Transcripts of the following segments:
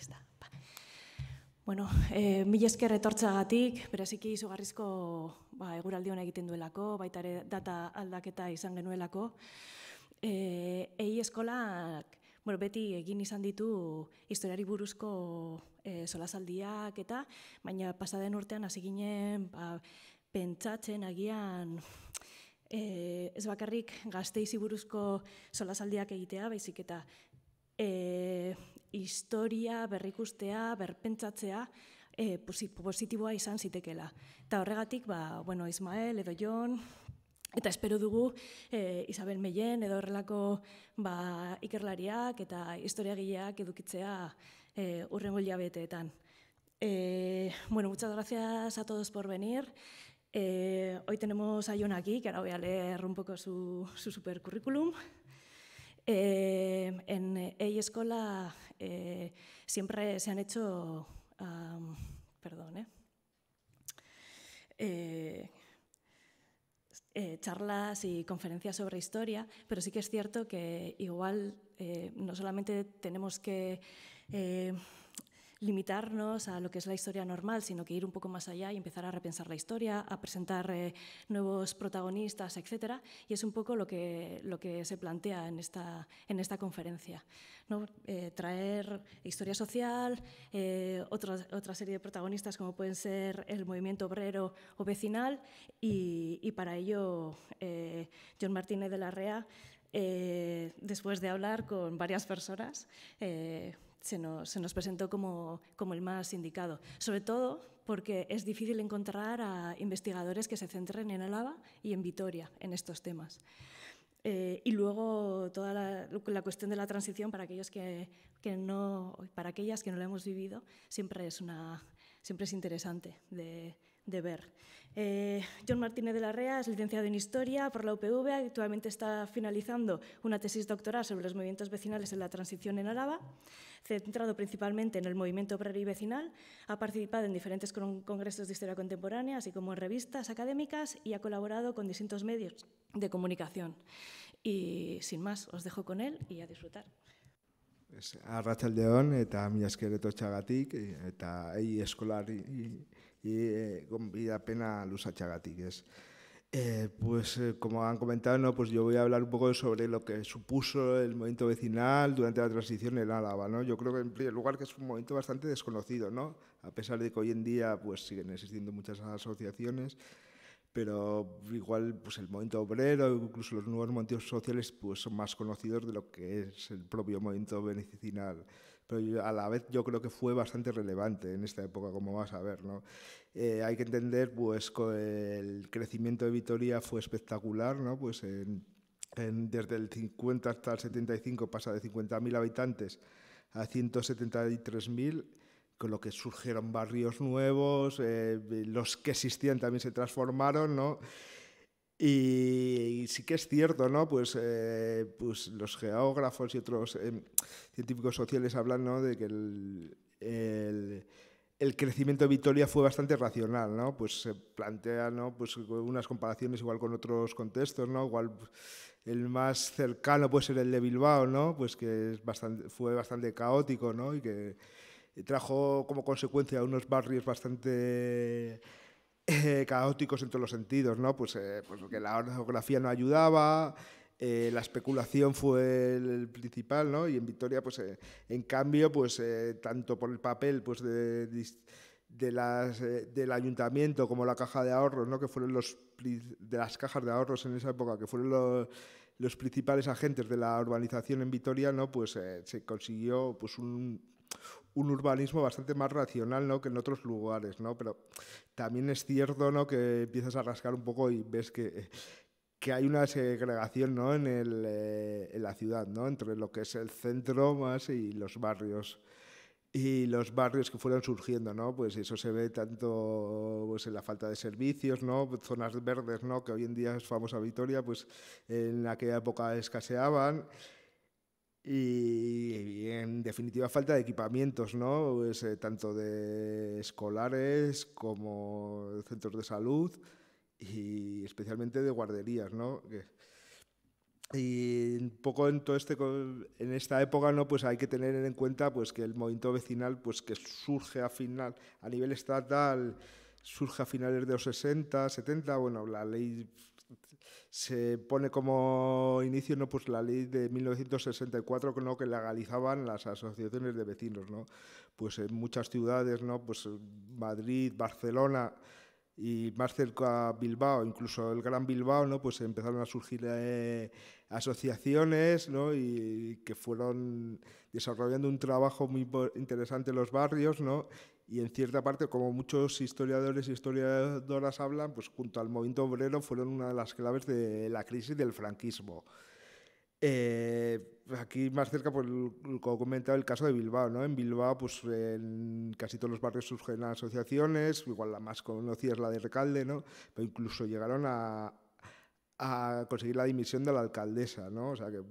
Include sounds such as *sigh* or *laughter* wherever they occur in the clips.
ez Bueno, e, eh, mil esker etortzagatik, beraziki izugarrizko ba, eguraldi egiten duelako, baita ere data aldaketa izan genuelako. E, EI eskolak bueno, beti egin izan ditu historiari buruzko e, solasaldiak eta, baina pasaden urtean hasi ginen ba, pentsatzen agian Eh, ez bakarrik gazteizi buruzko solasaldiak egitea, baizik eta E, historia, berrikustea, berpentsatzea, e, positiboa izan zitekela. Eta horregatik, ba, bueno, Ismael edo Jon, eta espero dugu e, Isabel Meien edo horrelako ba, ikerlariak eta historiagileak edukitzea e, urrengo hilabeteetan. E, bueno, muchas gracias a todos por venir. Eh, hoy tenemos a Jon aquí, que ahora voy a leer un poco su, su Eh, en EI eh, Escola eh, siempre se han hecho, perdón, charlas y conferencias sobre historia, pero sí que es cierto que igual no solamente tenemos que limitarnos a lo que es la historia normal, sino que ir un poco más allá y empezar a repensar la historia, a presentar eh, nuevos protagonistas, etc. Y es un poco lo que, lo que se plantea en esta, en esta conferencia. ¿no? Eh, traer historia social, eh, otra, otra serie de protagonistas como pueden ser el movimiento obrero o vecinal y, y para ello John Martínez de la REA, después de hablar con varias personas, se nos, presentó como, el más indicado, sobre todo porque es difícil encontrar a investigadores que se centren en Álava y en Vitoria en estos temas. Eh, y luego toda la, cuestión de la transición para aquellos que, no, para aquellas que no la hemos vivido, siempre es una, siempre es interesante de, de ver. Eh, John Martínez de la Rea es licenciado en Historia por la UPV, actualmente está finalizando una tesis doctoral sobre los movimientos vecinales en la transición en Araba, centrado principalmente en el movimiento obrero y vecinal, ha participado en diferentes congresos de historia contemporánea, así como en revistas académicas y ha colaborado con distintos medios de comunicación. Y sin más, os dejo con él y a disfrutar. eta mila eta ei eskolari y eh, con vida pena Luz que es. Eh, pues eh, como han comentado, pues yo voy a hablar un poco sobre lo que supuso el movimiento vecinal durante la transición en Álava. ¿no? Yo creo que en primer lugar que es un movimiento bastante desconocido, ¿no? a pesar de que hoy en día pues, siguen existiendo muchas asociaciones, pero igual pues, el movimiento obrero, incluso los nuevos movimientos sociales, pues, son más conocidos de lo que es el propio movimiento vecinal pero a la vez yo creo que fue bastante relevante en esta época, como vas a ver. ¿no? Eh, hay que entender pues que el crecimiento de Vitoria fue espectacular, ¿no? pues desde el 50 hasta el 75 pasa de 50.000 habitantes a 173.000 con lo que surgieron barrios nuevos, eh, los que existían también se transformaron, ¿no? Y, sí que es cierto, ¿no? Pues, eh, pues los geógrafos y otros em, científicos sociales hablan de que el, el, crecimiento de Vitoria fue bastante racional, ¿no? Pues se plantean pues, unas comparaciones igual con otros contextos, ¿no? Igual el más cercano puede ser el de Bilbao, ¿no? Pues que es bastante, fue bastante caótico, Y que trajo como consecuencia unos barrios bastante *laughs* caóticos en todos los sentidos, ¿no? Pues, eh, pues que la geografía no ayudaba, eh, la especulación fue el principal, ¿no? Y en Vitoria, pues eh, en cambio, pues tanto por el papel pues, de, las, del ayuntamiento como la caja de ahorros, ¿no? Que fueron los de las cajas de ahorros en esa época, que fueron los los principales agentes de la urbanización en Vitoria, ¿no? pues se consiguió pues, un, un urbanismo bastante más racional ¿no? que en otros lugares, ¿no? Pero también es cierto ¿no? que empiezas a rascar un poco y ves que, que hay una segregación ¿no? en, eh, en la ciudad, ¿no? entre lo que es el centro más y los barrios y los barrios que fueron surgiendo, ¿no? Pues eso se ve tanto pues, en la falta de servicios, ¿no? Zonas verdes, ¿no? Que hoy en día es famosa Vitoria, pues en aquella época escaseaban y, en definitiva falta de equipamientos, ¿no? Eh, tanto de escolares como centros de salud y especialmente de guarderías, ¿no? y un poco en todo este en esta época no pues hay que tener en cuenta pues que el movimiento vecinal pues que surge a final a nivel estatal surge a finales de los 60, 70, bueno, la ley se pone como inicio ¿no? pues la ley de 1964 que legalizaban las asociaciones de vecinos. ¿no? Pues en muchas ciudades, ¿no? pues Madrid, Barcelona y más cerca a Bilbao, incluso el Gran Bilbao, ¿no? pues empezaron a surgir eh, asociaciones ¿no? y que fueron desarrollando un trabajo muy interesante en los barrios ¿no? y en cierta parte, como muchos historiadores y historiadoras hablan, pues junto al movimiento obrero fueron una de las claves de la crisis del franquismo. Eh, pues aquí más cerca, pues, como comentado el caso de Bilbao. ¿no? En Bilbao, pues en casi todos los barrios surgen asociaciones, igual la más conocida es la de Recalde, ¿no? pero incluso llegaron a, a conseguir la dimisión de la alcaldesa. ¿no? O sea que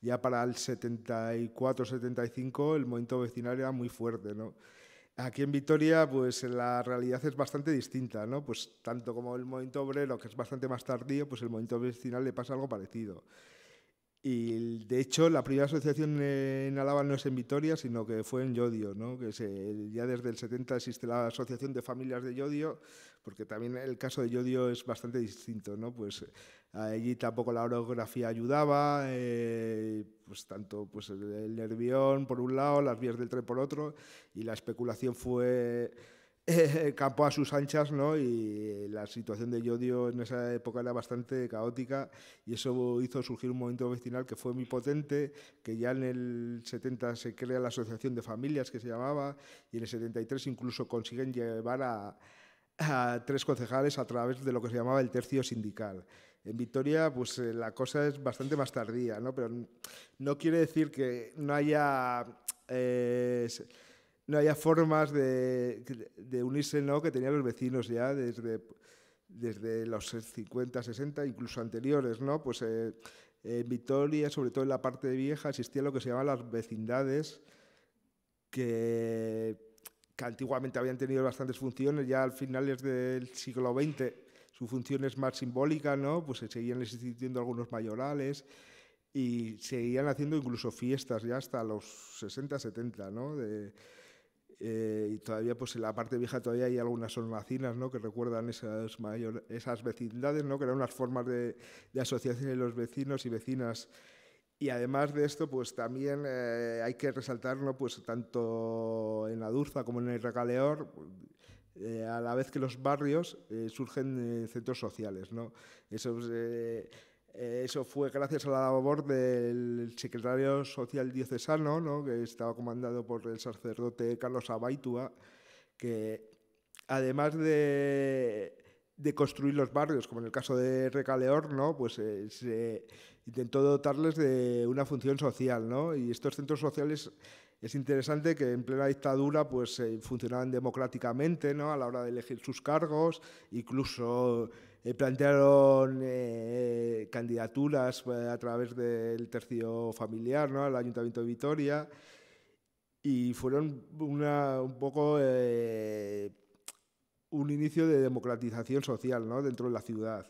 ya para el 74-75 el movimiento vecinal era muy fuerte. ¿no? Aquí en Vitoria, pues la realidad es bastante distinta, ¿no? Pues tanto como el momento obrero, que es bastante más tardío, pues el momento vecinal le pasa algo parecido. Y de hecho, la primera asociación en Álava no es en Vitoria, sino que fue en Yodio. ¿no? que ya desde el 70 existe la Asociación de Familias de Yodio, porque también el caso de Yodio es bastante distinto. ¿no? Pues, allí tampoco la orografía ayudaba, eh, pues tanto pues el nervión por un lado, las vías del tren por otro, y la especulación fue eh, *laughs* a sus anchas, ¿no? Y la situación de Yodio en esa época era bastante caótica y eso hizo surgir un movimiento vecinal que fue muy potente, que ya en el 70 se crea la Asociación de Familias que se llamaba y en el 73 incluso consiguen llevar a, tres concejales a través de lo que se llamaba el tercio sindical. En Vitoria, pues eh, la cosa es bastante más tardía, ¿no? Pero no quiere decir que no haya... Eh, no había formas de, unirse, ¿no? Que tenían los vecinos ya desde, desde los 50, 60, incluso anteriores, ¿no? Pues eh, en Vitoria, sobre todo en la parte vieja, existía lo que se llamaban las vecindades, que, antiguamente habían tenido bastantes funciones, ya al finales del siglo XX su función es más simbólica, ¿no? Pues se seguían existiendo algunos mayorales y seguían haciendo incluso fiestas ya hasta los 60, 70, ¿no? De, eh, y todavía, pues en la parte vieja todavía hay algunas hornacinas, ¿no? Que recuerdan esas, mayor, esas vecindades, ¿no? Que eran unas formas de, asociación de los vecinos y vecinas. Y además de esto, pues también eh, hay que resaltarlo Pues tanto en la Durza como en el Recaleor, eh, a la vez que los barrios surgen centros sociales, ¿no? Esos eh, eso fue gracias a la labor del secretario social diocesano, ¿no? que estaba comandado por el sacerdote Carlos Abaitua, que además de, construir los barrios, como en el caso de Recaleor, ¿no? pues eh, intentó dotarles de una función social. ¿no? Y estos centros sociales es interesante que en plena dictadura pues, eh, funcionaban democráticamente ¿no? a la hora de elegir sus cargos, incluso eh, plantearon eh, eh, candidaturas a través del tercio familiar ¿no? al Ayuntamiento de Vitoria y fueron una, un poco un inicio de democratización social ¿no? dentro de la ciudad.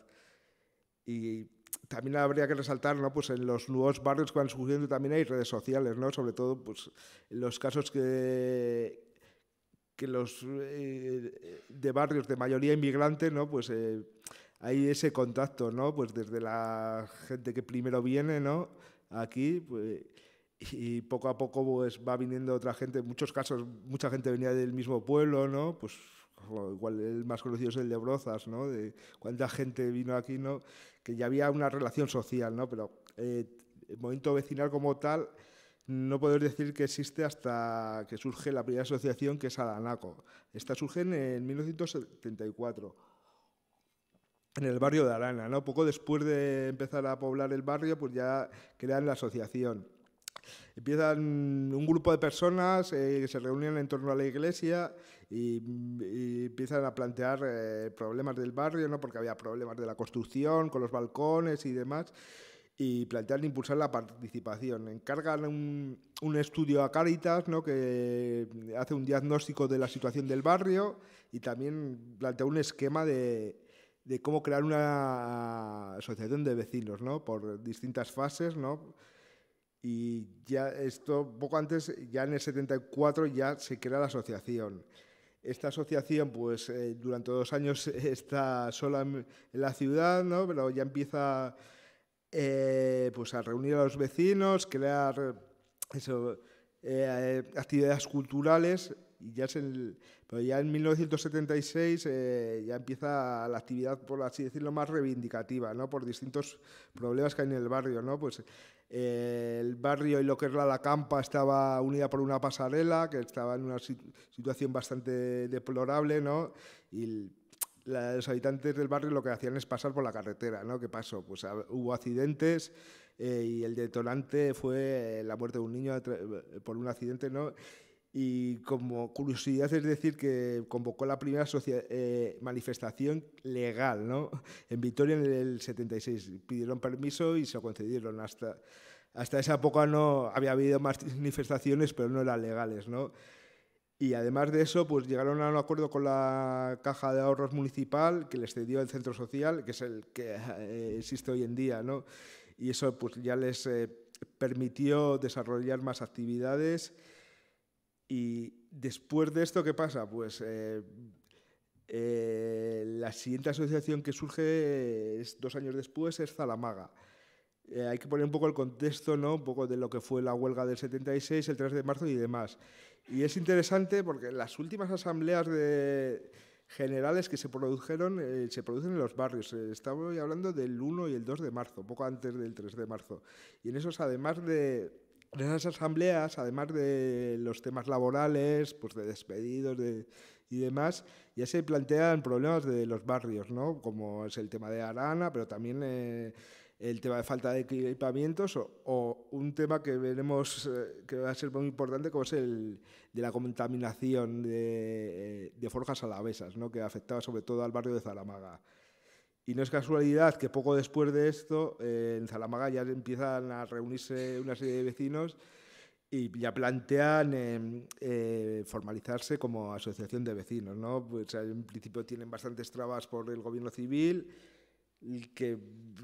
Y también habría que resaltar ¿no? pues en los nuevos barrios que van surgiendo también hay redes sociales, ¿no? sobre todo pues, en los casos que, que los de barrios de mayoría inmigrante, ¿no? Pues hay ese contacto, ¿no? Pues desde la gente que primero viene, ¿no? Aquí, pues, y poco a poco pues, va viniendo otra gente, en muchos casos mucha gente venía del mismo pueblo, ¿no? Pues igual el más conocido es el de Brozas, ¿no? De cuánta gente vino aquí, ¿no? Que ya había una relación social, ¿no? Pero eh, el momento vecinal como tal no podemos decir que existe hasta que surge la primera asociación que es Adanaco. Esta surge en 1974 en el barrio de Arana, ¿no? Poco después de empezar a poblar el barrio, pues ya crean la asociación. Empiezan un grupo de personas eh, que se reúnen en torno a la iglesia y, empiezan a plantear eh, problemas del barrio, ¿no? porque había problemas de la construcción, con los balcones y demás, y plantean impulsar la participación. Encargan un, un estudio a Cáritas ¿no? que hace un diagnóstico de la situación del barrio y también plantea un esquema de, de cómo crear una asociación de vecinos, ¿no? Por distintas fases, ¿no? Y ya esto, poco antes, ya en el 74, ya se crea la asociación. Esta asociación, pues eh, durante dos años *laughs* está sola en, la ciudad, Pero ya empieza eh, pues a reunir a los vecinos, crear eh, actividades culturales y ya es el, pero ya en 1976 eh, ya empieza la actividad, por así decirlo, más reivindicativa, ¿no? Por distintos problemas que hay en el barrio, ¿no? Pues eh, el barrio y lo que era la campa estaba unida por una pasarela, que estaba en una situación bastante deplorable, ¿no? Y los habitantes del barrio lo que hacían es pasar por la carretera, ¿no? ¿Qué pasó? Pues ah, hubo accidentes, eh, y el detonante fue la muerte de un niño por un accidente, ¿no? Y como curiosidad es decir que convocó la primera eh, manifestación legal ¿no? en Vitoria en el 76. Pidieron permiso y se lo concedieron. Hasta, hasta esa época no había habido más manifestaciones, pero no eran legales. ¿no? Y además de eso, pues llegaron a un acuerdo con la Caja de Ahorros Municipal, que les cedió el centro social, que es el que eh, existe hoy en día, ¿no? Y eso pues ya les eh, permitió desarrollar más actividades y después de esto, ¿qué pasa? Pues eh, eh, la siguiente asociación que surge es, dos años después es Zalamaga. Eh, hay que poner un poco el contexto, ¿no? Un poco de lo que fue la huelga del 76, el 3 de marzo y demás. Y es interesante porque las últimas asambleas de generales que se produjeron se producen en los barrios. Estamos hablando del 1 y el 2 de marzo, poco antes del 3 de marzo. Y en esos, además de en esas asambleas, además de los temas laborales, pues de despedidos y demás, ya se plantean problemas de los barrios, ¿no? Como es el tema de Arana, pero también eh, el tema de falta de equipamientos o, un tema que veremos eh, que va a ser muy importante, como es el de la contaminación de, eh, forjas alavesas, ¿no? Que afectaba sobre todo al barrio de Zaramaga. Y no es casualidad que poco después de esto, eh, en Zalamaga ya empiezan a reunirse una serie de vecinos y ya plantean em, eh, formalizarse como asociación de vecinos. ¿no? Pues, en principio tienen bastantes trabas por el gobierno civil, que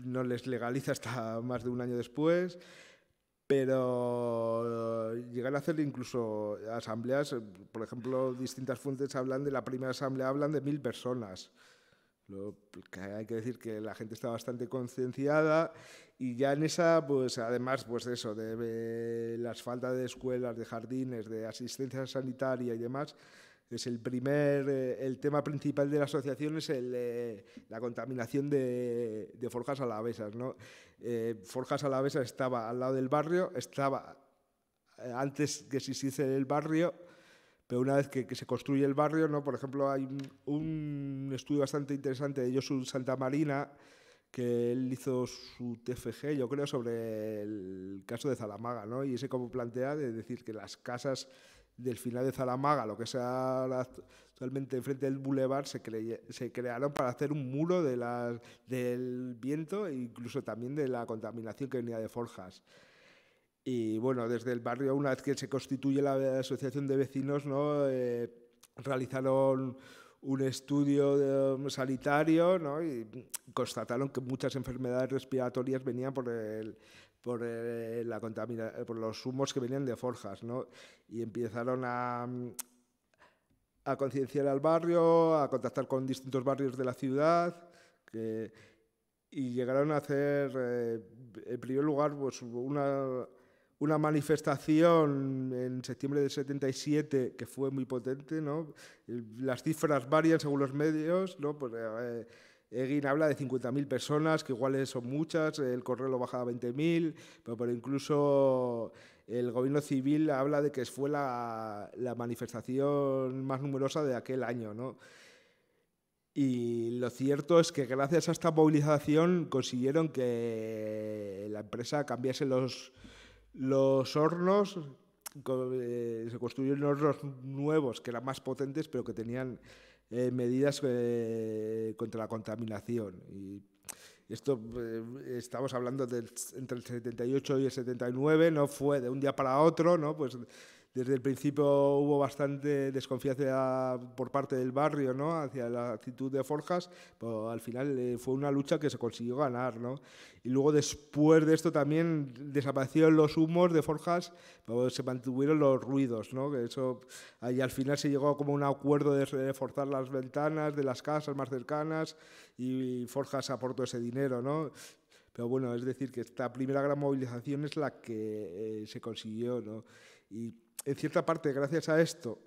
no les legaliza hasta más de un año después pero llegan a hacer incluso asambleas, por ejemplo, distintas fuentes hablan de la primera asamblea, hablan de mil personas. Pues, hay que decir que la gente está bastante concienciada y ya en esa, pues además, pues eso, de, las faltas de escuelas, de jardines, de asistencia sanitaria y demás, es el primer, eh, el tema principal de la asociación es eh, la contaminación de, forjas alavesas, ¿no? Eh, forjas alavesas estaba al lado del barrio, estaba antes que se hiciese el barrio, pero una vez que, se construye el barrio, ¿no? por ejemplo, hay un, estudio bastante interesante de Josu Santa Marina, que él hizo su TFG, yo creo, sobre el caso de Zalamaga, ¿no? y ese como plantea es decir que las casas del final de Zalamaga, lo que sea actualmente enfrente del bulevar, se, se crearon para hacer un muro de del viento e incluso también de la contaminación que venía de Forjas. Y bueno, desde el barrio, una vez que se constituye la asociación de vecinos, ¿no? Eh, realizaron un estudio eh, sanitario ¿no? y constataron que muchas enfermedades respiratorias venían por, el, por, por los humos que venían de forjas. ¿no? Y empezaron a, concienciar al barrio, a contactar con distintos barrios de la ciudad. y llegaron a hacer, eh, en primer lugar, pues una una manifestación en septiembre del 77 que fue muy potente, Las cifras varían según los medios, ¿no? Pues, eh, eh, Egin habla de 50.000 personas, que iguales son muchas, el correo lo baja a 20.000, pero, pero, incluso el gobierno civil habla de que fue la, la manifestación más numerosa de aquel año, Y lo cierto es que gracias a esta movilización consiguieron que la empresa cambiase los, los hornos, eh, se construyeron hornos nuevos que eran más potentes, pero que tenían eh, medidas eh, contra la contaminación. Y esto estamos hablando entre el 78 y el 79, no fue de un día para otro, ¿no? Pues desde el principio hubo bastante desconfianza por parte del barrio ¿no? hacia la actitud de Forjas, pero al final eh, fue una lucha que se consiguió ganar. ¿no? Y luego después de esto también desaparecieron los humos de Forjas, pero se mantuvieron los ruidos. ¿no? eso, y al final se llegó como un acuerdo de reforzar las ventanas de las casas más cercanas y Forjas aportó ese dinero. ¿no? Pero bueno, es decir, que esta primera gran movilización es la que eh, se consiguió. ¿no? Y en cierta parte, gracias a esto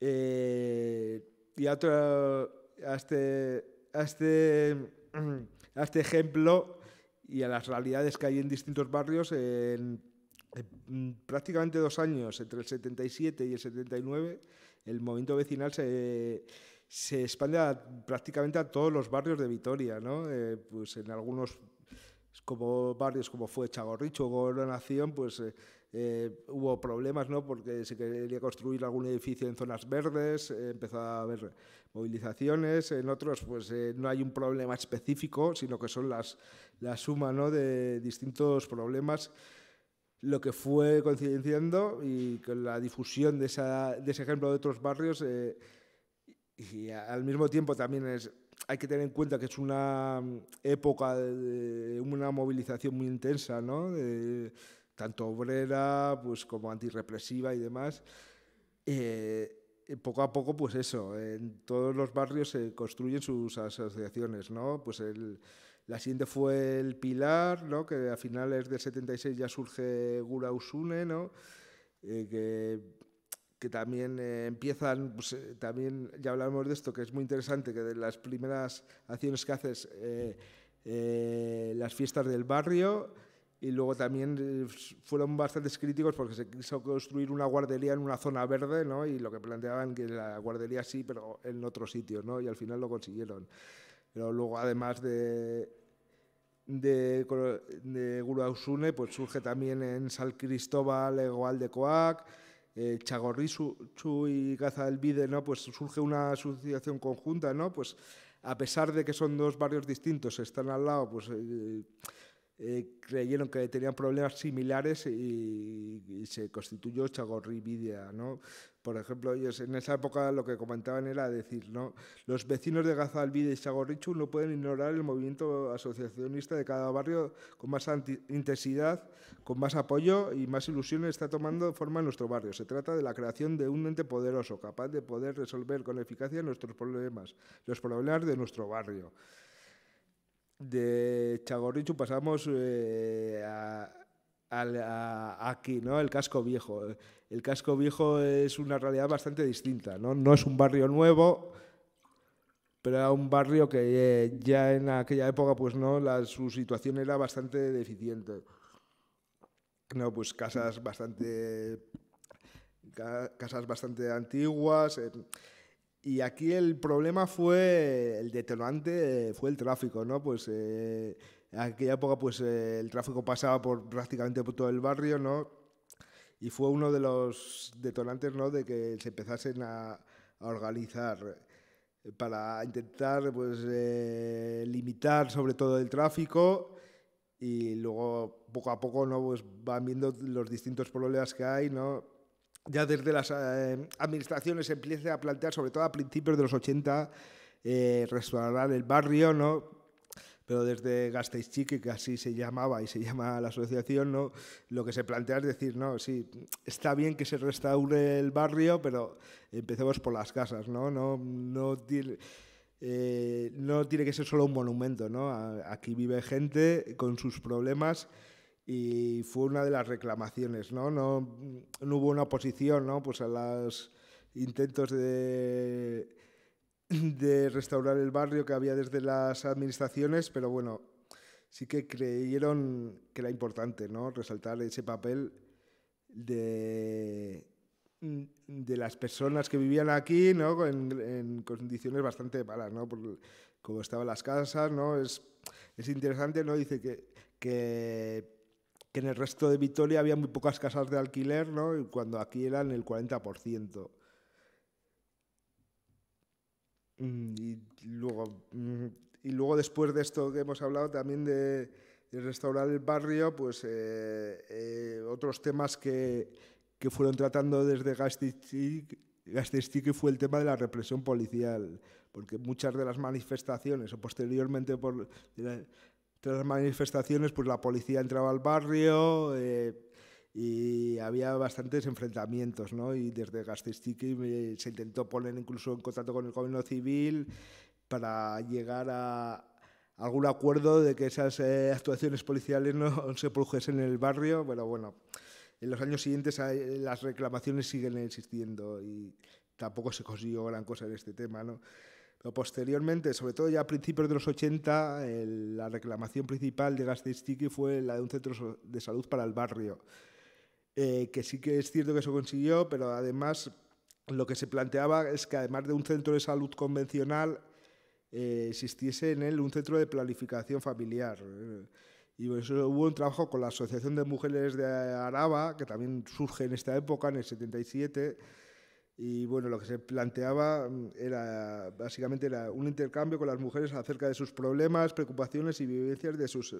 eh, y a, este, este, este ejemplo y a las realidades que hay en distintos barrios, en, prácticamente dos años, entre el 77 y el 79, el movimiento vecinal se, se expande prácticamente a todos los barrios de Vitoria, ¿no? Eh, pues en algunos como barrios como fue Chagorricho o Gobernación, pues eh, eh, hubo problemas, ¿no? Porque se quería construir algún edificio en zonas verdes, eh, empezó a haber movilizaciones. En otros, pues eh, no hay un problema específico, sino que son las, la suma ¿no? de distintos problemas. Lo que fue coincidiendo y con la difusión de, de ese ejemplo de otros barrios, y al mismo tiempo también es, hay que tener en cuenta que es una época de, una movilización muy intensa, ¿no? tanto obrera pues, como antirrepresiva y demás. Eh, eh, poco a poco, pues eso, en todos los barrios se construyen sus asociaciones, ¿no? Pues la siguiente fue el Pilar, ¿no? Que a finales del 76 ya surge Gurausune, ¿no? Eh, que, también empiezan, pues, también ya hablamos de esto, que es muy interesante, que de las primeras acciones que haces, las fiestas del barrio, y luego también eh, fueron bastantes críticos porque se quiso construir una guardería en una zona verde, ¿no? Y lo que planteaban que la guardería sí, pero en otro sitio, ¿no? Y al final lo consiguieron. Pero luego, además de, de, de pues surge también en San Cristóbal, Egoal de Coac, eh, Chagorrichu y caza del Vide, ¿no? Pues surge una asociación conjunta, ¿no? Pues a pesar de que son dos barrios distintos, están al lado, pues... Eh, eh, creyeron que tenían problemas similares y, se constituyó Chagorri ¿no? Por ejemplo, en esa época lo que comentaban era decir, ¿no? Los vecinos de Gazalvide y Chagorrichu no pueden ignorar el movimiento asociacionista de cada barrio con más intensidad, con más apoyo y más ilusiones está tomando forma en nuestro barrio. Se trata de la creación de un ente poderoso, capaz de poder resolver con eficacia nuestros problemas, los problemas de nuestro barrio de Chagorricho pasamos eh, a, aquí, ¿no? El casco viejo. El casco viejo es una realidad bastante distinta, ¿no? No es un barrio nuevo, pero era un barrio que eh, ya en aquella época, pues no, su situación era bastante deficiente. No, pues casas bastante, casas bastante antiguas. Eh, y aquí el problema fue, el detonante fue el tráfico, ¿no? Pues eh, en aquella época pues eh, el tráfico pasaba por prácticamente todo el barrio, ¿no? Y fue uno de los detonantes, ¿no? De que se empezasen a, organizar eh, para intentar pues limitar sobre todo el tráfico y luego poco a poco no pues van viendo los distintos problemas que hay, ¿no? ya desde las eh, administraciones se empiece a plantear, sobre todo a principios de los 80, eh, restaurar el barrio, ¿no? Pero desde Gasteiz Chique, que así se llamaba y se llama la asociación, ¿no? lo que se plantea es decir, no, sí, está bien que se restaure el barrio, pero empecemos por las casas, ¿no? No, tiene, eh, no tiene que ser solo un monumento, ¿no? Aquí vive gente con sus problemas y fue una de las reclamaciones, ¿no? Mm, no, hubo una oposición, ¿no? Pues a los intentos de, de restaurar el barrio que había desde las administraciones, pero bueno, sí que creyeron que era importante, ¿no? Resaltar ese papel de, mm, de las personas que vivían aquí, ¿no? En, condiciones bastante malas, ¿no? como estaban las casas, ¿no? Es, es interesante, ¿no? Dice que, que que en el resto de Vitoria había muy pocas casas de alquiler, ¿no? Y cuando aquí eran el 40%. Mm, y luego, mm, y luego después de esto que hemos hablado también de, restaurar el barrio, pues eh, eh, otros temas que, fueron tratando desde que fue el tema de la represión policial, porque muchas de las manifestaciones o posteriormente por... Tras las manifestaciones, pues la policía entraba al barrio eh, y había bastantes enfrentamientos, ¿no? Y desde Gasteiztiqui eh, se intentó poner incluso en contacto con el gobierno civil para llegar a algún acuerdo de que esas eh, actuaciones policiales no *laughs* se produjesen en el barrio, pero bueno, en los años siguientes las reclamaciones siguen existiendo y tampoco se consiguió gran cosa en este tema, ¿no? posteriormente, sobre todo ya a principios de los 80, la reclamación principal de Gasteiztiki fue la de un centro de salud para el barrio, eh, que sí que es cierto que se consiguió, pero además lo que se planteaba es que además de un centro de salud convencional, eh, existiese en él un centro de planificación familiar. Eh, y eso hubo un trabajo con la Asociación de Mujeres de Araba, que también surge en esta época, en el 77 y bueno, lo que se planteaba mm, era básicamente era un intercambio con las mujeres acerca de sus problemas, preocupaciones y vivencias de, sus,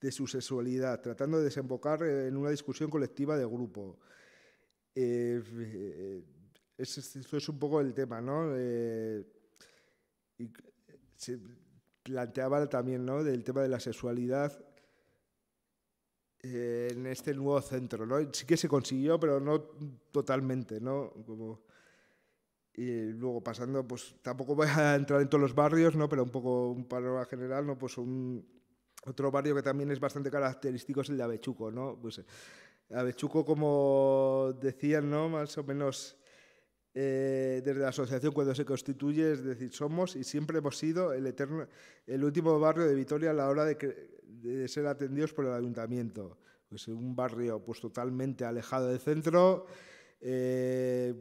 de su sexualidad, tratando de desembocar en una discusión colectiva de grupo. Eh, eh, eso es un poco el tema, ¿no? Eh, y se planteaba también, ¿no? Del tema de la sexualidad en este nuevo centro, ¿no? Sí que se consiguió, pero no totalmente, ¿no? y luego pasando, pues tampoco voy a entrar en todos los barrios, ¿no? Pero un poco un panorama general, ¿no? Pues otro barrio que también es bastante característico es el de Avechuco, ¿no? Pues Avechuco, como decían, ¿no? Más o menos... Eh, desde la asociación cuando se constituye, es decir, somos y siempre hemos sido el, eterno, el último barrio de Vitoria a la hora de, que de ser atendidos por el ayuntamiento. Es pues un barrio pues, totalmente alejado del centro, eh,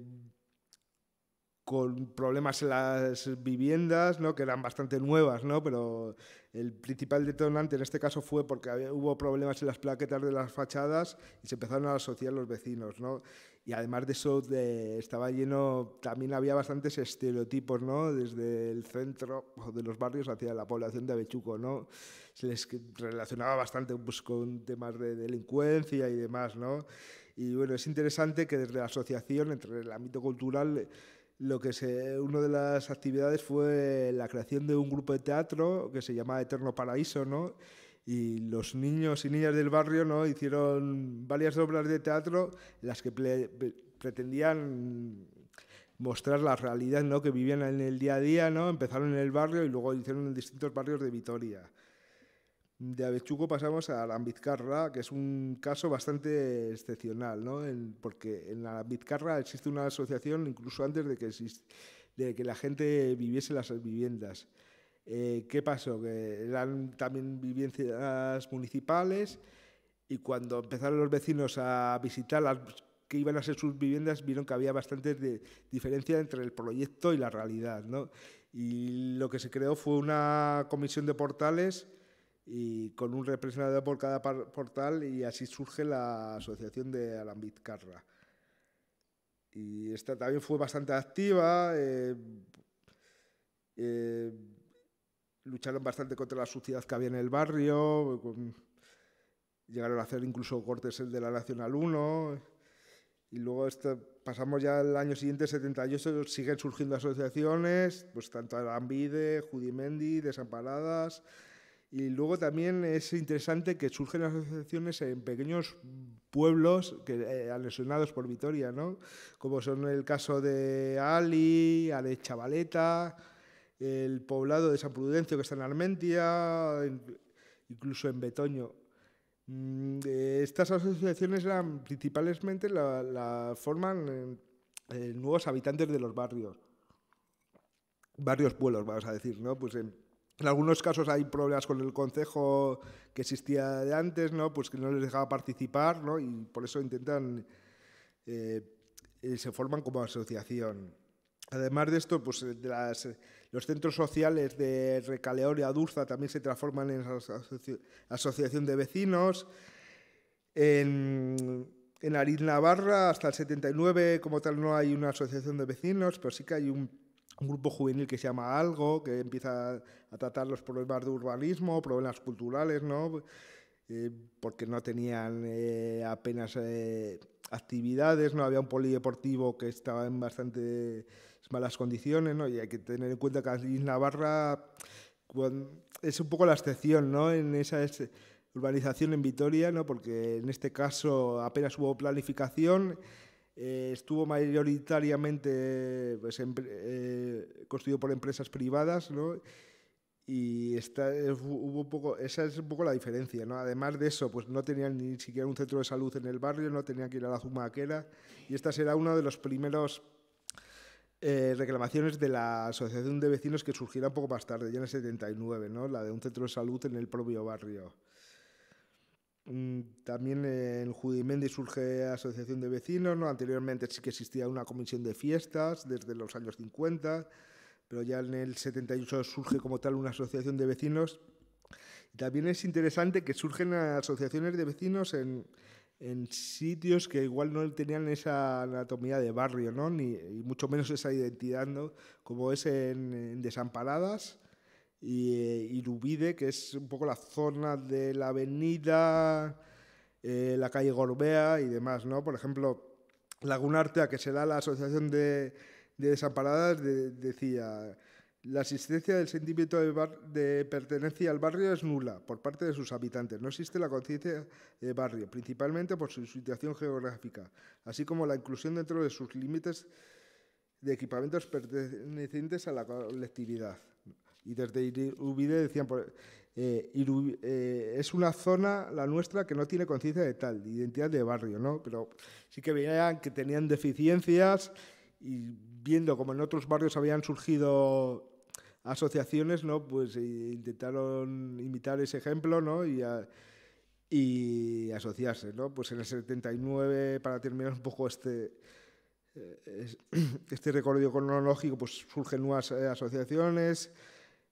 con problemas en las viviendas, ¿no? que eran bastante nuevas, ¿no? pero el principal detonante en este caso fue porque hubo problemas en las plaquetas de las fachadas y se empezaron a asociar los vecinos. ¿no? y además de eso estaba lleno, también había bastantes estereotipos, ¿no? Desde el centro de los barrios hacia la población de Avechuco, ¿no? Se les relacionaba bastante pues, con temas de delincuencia y demás, ¿no? Y bueno, es interesante que desde la asociación, entre el ámbito cultural, lo que se, una de las actividades fue la creación de un grupo de teatro que se llama Eterno Paraíso, ¿no? y los niños y niñas del barrio ¿no? hicieron varias obras de teatro las que pretendían mostrar la realidad ¿no? que vivían en el día a día, ¿no? empezaron en el barrio y luego hicieron en distintos barrios de Vitoria. De Avechuco pasamos a Arambizcarra, que es un caso bastante excepcional, ¿no? porque en Arambizcarra existe una asociación incluso antes de que, de que la gente viviese las viviendas. Eh, ¿Qué pasó? Que eran también viviendas municipales y cuando empezaron los vecinos a visitar las que iban a ser sus viviendas vieron que había bastante de diferencia entre el proyecto y la realidad. Y lo que se creó fue una comisión de portales y con un representante por cada portal y así surge la asociación de Alambit Y esta también fue bastante activa. Eh, eh, lucharon bastante contra la suciedad que había en el barrio, llegaron a hacer incluso cortes el de la Nacional 1, y luego este, pasamos ya al año siguiente, 78, siguen surgiendo asociaciones, pues tanto Arambide, Judimendi, Desamparadas, y luego también es interesante que surgen asociaciones en pequeños pueblos que, han eh, lesionados por Vitoria, ¿no? como son el caso de Ali, Ale Chavaleta, el poblado de San Prudencio, que está en Armentia, incluso en Betoño. Mm, eh, estas asociaciones eran principalmente la, forman eh, eh, nuevos habitantes de los barrios, barrios pueblos, vamos a decir, ¿no? Pues en, algunos casos hay problemas con el concejo que existía de antes, ¿no? Pues que no les dejaba participar, Y por eso intentan, se forman como asociación. Además de esto, pues de las los centros sociales de Recaleor y Adurza también se transforman en asociación de vecinos. En, en Navarra, hasta el 79, como tal, no hay una asociación de vecinos, pero sí que hay un, grupo juvenil que se llama Algo, que empieza a tratar los problemas de urbanismo, problemas culturales, ¿no? Eh, porque no tenían eh, apenas eh, actividades, no había un polideportivo que estaba en bastante malas condiciones, ¿no? Y hay que tener en cuenta que la Navarra es un poco la excepción, ¿no? En esa eh, urbanización en Vitoria, ¿no? Porque en este caso apenas hubo planificación, eh, estuvo mayoritariamente pues, eh, construido por empresas privadas, ¿no? y esta, hubo un poco, esa es un poco la diferencia, ¿no? Además de eso, pues no tenían ni siquiera un centro de salud en el barrio, no tenían que ir a la zumaquera y esta será uno de los primeros eh, reclamaciones de la Asociación de Vecinos que surgirá un poco más tarde, ya en el 79, ¿no? la de un centro de salud en el propio barrio. Mm, también en Judimendi surge Asociación de Vecinos, ¿no? anteriormente sí que existía una comisión de fiestas desde los años 50, pero ya en el 78 surge como tal una asociación de vecinos. También es interesante que surgen asociaciones de vecinos en, en sitios que igual no tenían esa anatomía de barrio, ¿no? Ni, y mucho menos esa identidad, Como es en, Desamparadas y Lubide, eh, que es un poco la zona de la avenida, eh, la calle Gorbea y demás, ¿no? Por ejemplo, Laguna Artea, que será la asociación de, Desamparadas, decía la existencia del sentimiento de, pertenencia al barrio es nula por parte de sus habitantes. No existe la conciencia de barrio, principalmente por su situación geográfica, así como la inclusión dentro de sus límites de equipamientos pertenecientes a la colectividad. Y desde Irubide decían, eh, eh, es una zona, la nuestra, que no tiene conciencia de tal, identidad de barrio, ¿no? Pero sí que veían que tenían deficiencias y viendo como en otros barrios habían surgido asociaciones, ¿no? Pues eh, intentaron imitar ese ejemplo, ¿no? Y, asociarse, ¿no? Pues en el 79, para terminar un poco este, eh, *clears throat* este recorrido cronológico, pues surgen nuevas eh, asociaciones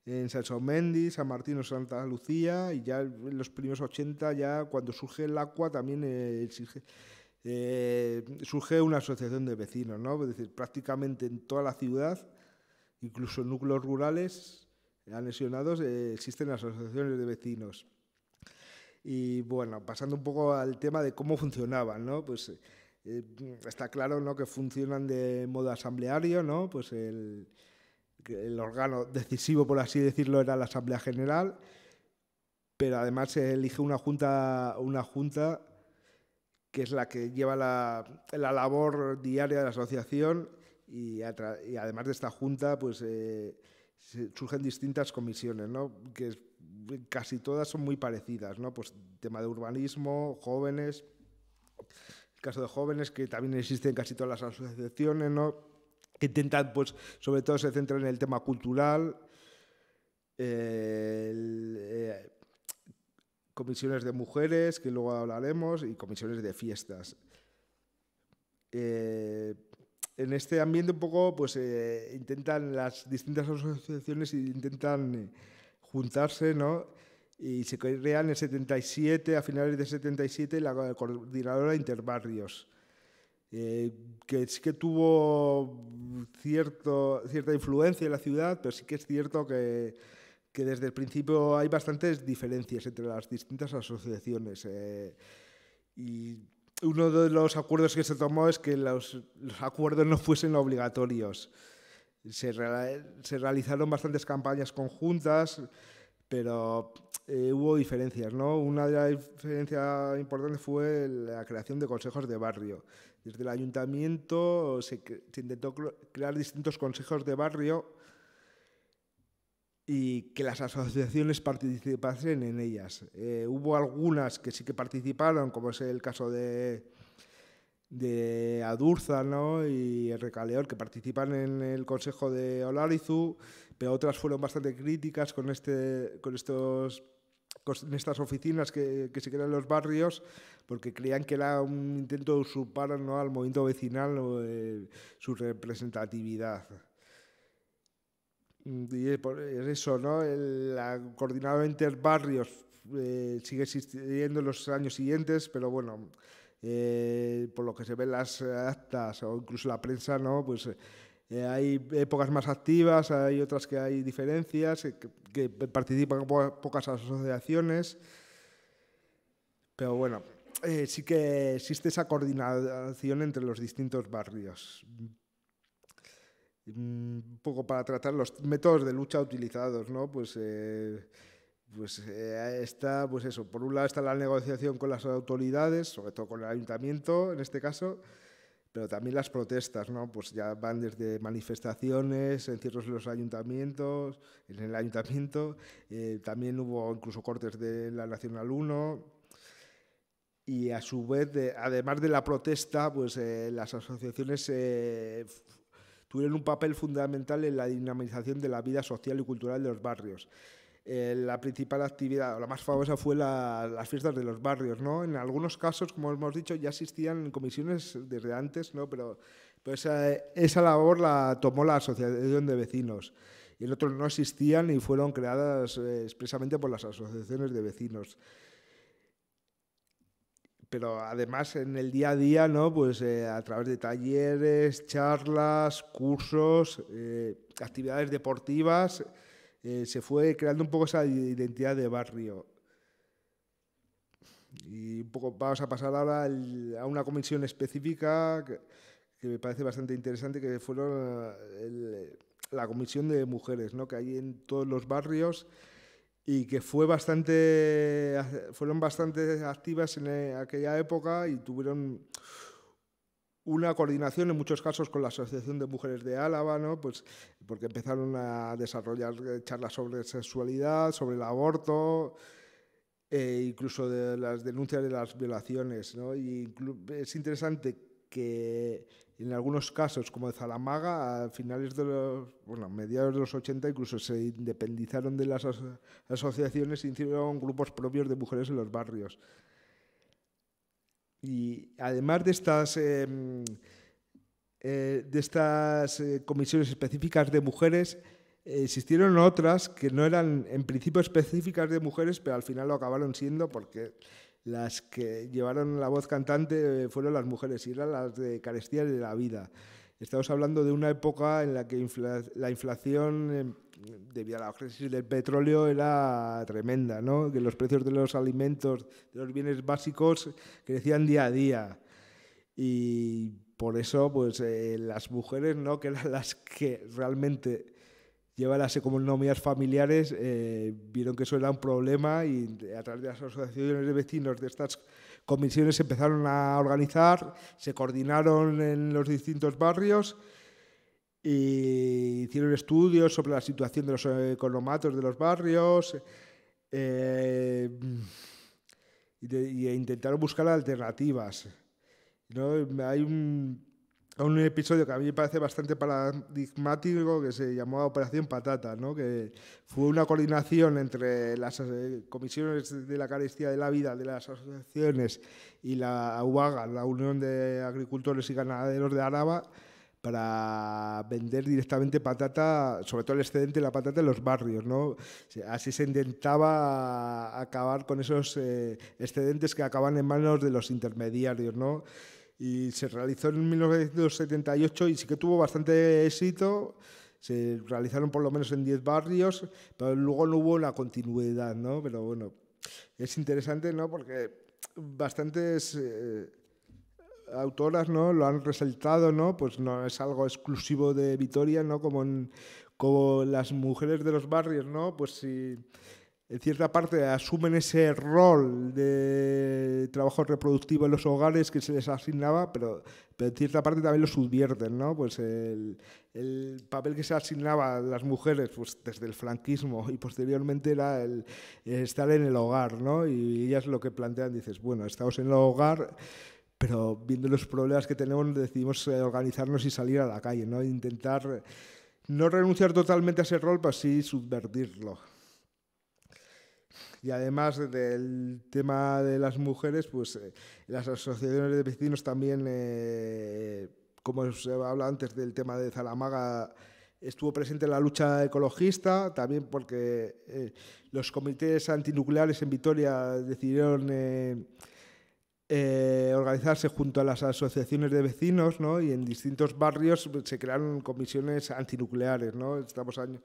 en Salsomendi, San Martín o Santa Lucía, y ya en los primeros 80, ya cuando surge el Aqua, también surge, una asociación de vecinos, ¿no? Es decir, prácticamente en toda la ciudad Incluso en núcleos rurales eh, anexionados eh, existen asociaciones de vecinos. Y bueno, pasando un poco al tema de cómo funcionaban, ¿no? Pues eh, está claro ¿no? que funcionan de modo asambleario, ¿no? Pues el, órgano decisivo, por así decirlo, era la Asamblea General, pero además se elige una junta, una junta que es la que lleva la, la labor diaria de la asociación y, además de esta junta, pues eh, surgen distintas comisiones, ¿no? Que casi todas son muy parecidas, ¿no? Pues tema de urbanismo, jóvenes, el caso de jóvenes que también existen casi todas las asociaciones, ¿no? Que intentan, pues, sobre todo se centran en el tema cultural, eh, comisiones de mujeres, que luego hablaremos, y comisiones de fiestas. Eh, en este ambiente un poco, pues eh, intentan las distintas asociaciones intentan eh, juntarse, ¿no? Y se crean en el 77, a finales de 77, la coordinadora Interbarrios, eh, que sí que tuvo cierto, cierta influencia en la ciudad, pero sí que es cierto que, que desde el principio hay bastantes diferencias entre las distintas asociaciones. y uno de los acuerdos que se tomó es que los, acuerdos no fuesen obligatorios. Se, realizaron bastantes campañas conjuntas, pero eh, hubo diferencias. Una de las diferencias importantes fue la creación de consejos de barrio. Desde el ayuntamiento se intentó crear distintos consejos de barrio y que las asociaciones participasen en ellas. Eh, hubo algunas que sí que participaron, como es el caso de, de Adurza ¿no? y Recaleor, que participan en el Consejo de Olarizu, pero otras fueron bastante críticas con, este, con estos estas oficinas que, se crean en los barrios, porque creían que era un intento de usurpar ¿no? al movimiento vecinal su representatividad. Mm, y es eh, eh, eso, ¿no? El, la entre barrios eh, sigue existiendo en los años siguientes, pero bueno, eh, por lo que se ven las actas o incluso la prensa, ¿no? Pues hay épocas más activas, hay otras que hay diferencias, que, participan pocas asociaciones, pero bueno, sí que existe esa coordinación entre los distintos barrios. Mm, un poco para tratar los métodos de lucha utilizados, ¿no? Pues, eh, pues eh, está, pues eso, por un lado está la negociación con las autoridades, sobre todo con el ayuntamiento en este caso, pero también las protestas, ¿no? Pues ya van desde manifestaciones, ciertos en los ayuntamientos, en el ayuntamiento, eh, también hubo incluso cortes de la Nacional 1, y a su vez, además de la protesta, pues las asociaciones eh, tuvieron un papel fundamental en la dinamización de la vida social y cultural de los barrios. Eh, la principal actividad, o la más famosa, fue las fiestas de los barrios, ¿no? En algunos casos, como hemos dicho, ya existían comisiones desde antes, Pero, esa, labor la tomó la Asociación de Vecinos. Y en otros no existían y fueron creadas eh, expresamente por las asociaciones de vecinos pero además en el día a día, ¿no? Pues eh, a través de talleres, charlas, cursos, eh, actividades deportivas, eh, se fue creando un poco esa identidad de barrio. Y un poco vamos a pasar ahora a una comisión específica que, me parece bastante interesante, que fueron la comisión de mujeres, ¿no? Que hay en todos los barrios y que fue bastante, eh, fueron bastante activas en eh, aquella época y tuvieron una coordinación en muchos casos con la Asociación de Mujeres de Álava, ¿no? pues porque empezaron a desarrollar eh, charlas sobre sexualidad, sobre el aborto, e incluso de las denuncias de las violaciones. ¿no? Y es interesante que en algunos casos, como de Zalamaga, a finales de los, bueno, mediados de los 80 incluso se independizaron de las asociaciones e hicieron grupos propios de mujeres en los barrios. Y además de estas, em, eh, de estas eh, comisiones específicas de mujeres, existieron otras que no eran en principio específicas de mujeres, pero al final lo acabaron siendo porque las que llevaron la voz cantante eh, fueron las mujeres y eran las de carestía de la vida. Estamos hablando de una época en la que la inflación eh, debido a la crisis del petróleo era tremenda, ¿no? que los precios de los alimentos, de los bienes básicos crecían día a día. Y por eso pues, eh, las mujeres, ¿no? que eran las que realmente llevar las economías familiares eh, vieron que eso era un problema y a través de las asociaciones de vecinos de estas comisiones se empezaron a organizar, se coordinaron en los distintos barrios e hicieron estudios sobre la situación de los economatos eh, de los barrios e intentaron buscar alternativas. ¿no? Hay un, un episodio que a mí me parece bastante paradigmático que se llamó Operación Patata, ¿no? que fue una coordinación entre las eh, comisiones de la carestía de la vida de las asociaciones y la UAGA, la Unión de Agricultores y Ganaderos de Araba, para vender directamente patata, sobre todo el excedente de la patata en los barrios. ¿no? Así se intentaba acabar con esos eh, excedentes que acaban en manos de los intermediarios. ¿no? y se realizó en 1978 y sí que tuvo bastante éxito. Se realizaron por lo menos en 10 barrios, pero luego no hubo la continuidad, ¿no? Pero bueno, es interesante, ¿no? Porque bastantes eh, autoras, ¿no? Lo han resaltado, ¿no? Pues no es algo exclusivo de Vitoria, ¿no? Como, como las mujeres de los barrios, ¿no? Pues Sí, en cierta parte asumen ese rol de trabajo reproductivo en los hogares que se les asignaba, pero, en cierta parte también lo subvierten, ¿no? Pues el, papel que se asignaba a las mujeres pues desde el franquismo y posteriormente era el, estar en el hogar, ¿no? Y ellas lo que plantean, dices, bueno, estamos en el hogar, pero viendo los problemas que tenemos decidimos eh, organizarnos y salir a la calle, ¿no? Intentar no renunciar totalmente a ese rol, pero sí subvertirlo. Y además del tema de las mujeres, pues eh, las asociaciones de vecinos también, eh, como se habla antes del tema de Zalamaga, estuvo presente en la lucha ecologista, también porque eh, los comités antinucleares en Vitoria decidieron organizarse junto a las asociaciones de vecinos ¿no? y en distintos barrios se crearon comisiones antinucleares. ¿no? Estamos años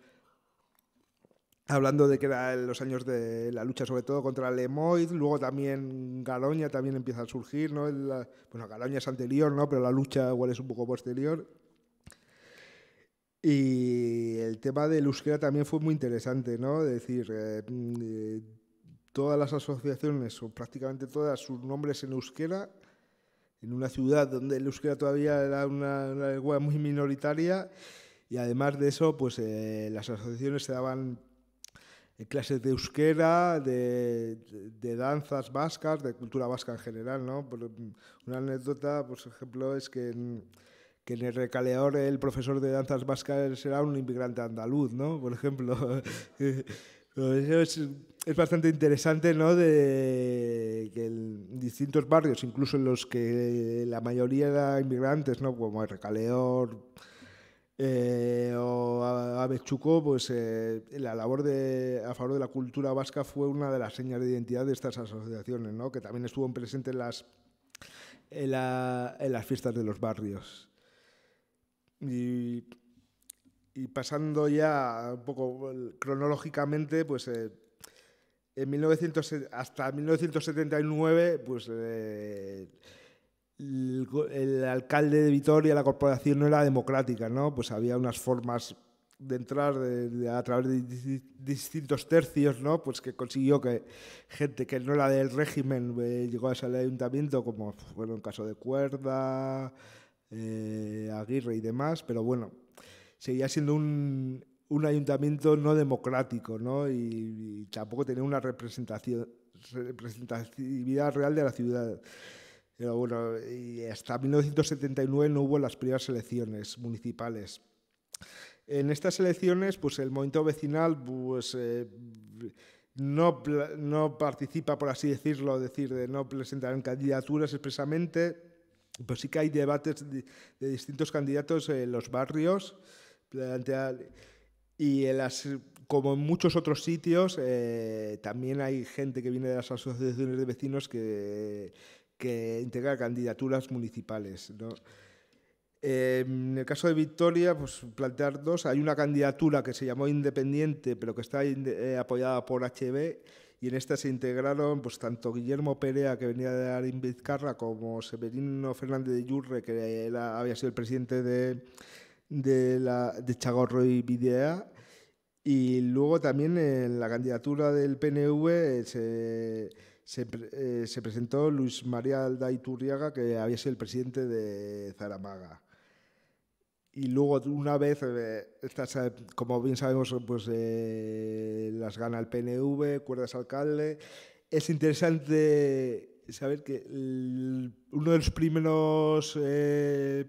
hablando de que eran los años de la lucha sobre todo contra Lemoid, luego también Garoña también empieza a surgir, ¿no? bueno, Garoña es anterior, ¿no? Pero la lucha igual es un poco posterior. Y el tema del euskera también fue muy interesante, ¿no? Es decir, eh, mm, todas las asociaciones, o prácticamente todas, sus nombres en euskera, en una ciudad donde el euskera todavía era una, lengua muy minoritaria, y además de eso, pues eh, las asociaciones se daban clases de euskera, de, danzas vascas, de cultura vasca en general, ¿no? Una anécdota, por ejemplo, es que en, el Recaleor el profesor de danzas vascas era un inmigrante andaluz, ¿no? Por ejemplo. *laughs* es, bastante interesante, ¿no? De que en distintos barrios, incluso en los que la mayoría eran inmigrantes, Como el recaleor. Eh, o a, pues eh, la labor de, a favor de la cultura vasca fue una de las señas de identidad de estas asociaciones, ¿no? que también estuvo presente en las, en, las fiestas de los barrios. Y, pasando ya un poco eh, cronológicamente, pues en hasta 1979, pues el, alcalde de Vitoria, la corporación no era democrática, ¿no? Pues había unas formas de entrar a través de distintos tercios, ¿no? Pues que consiguió que gente que no era del régimen eh, llegó a ese ayuntamiento, como fueron el caso de Cuerda, eh, Aguirre y demás, pero bueno, seguía siendo un, un ayuntamiento no democrático, ¿no? Y, y tampoco tenía una representación, representatividad real de la ciudad. Pero bueno, y hasta 1979 no hubo las primeras elecciones municipales. En estas elecciones, pues el movimiento vecinal, pues... Eh, no, no, participa, por así decirlo, decir, no presentarán candidaturas expresamente, pero sí que hay debates de, distintos candidatos en los barrios. y en las, como en muchos otros sitios, eh, también hay gente que viene de las asociaciones de vecinos que que integra candidaturas municipales. Eh, en el caso de Victoria, pues plantear dos. Hay una candidatura que se llamó independiente, pero que está eh, apoyada por HB, y en esta se integraron pues, tanto Guillermo Perea, que venía de Arim Vizcarra, como Severino Fernández de Yurre, que había sido el presidente de, de, la, de Chagorro y Videa. Y luego también en la candidatura del PNV eh, se eh, se, presentó Luis María Turriaga que había sido el presidente de Zaramaga. Y luego, una vez, eh, como bien sabemos, pues eh, las gana el PNV, cuerdas alcalde. Es interesante saber que uno de los primeros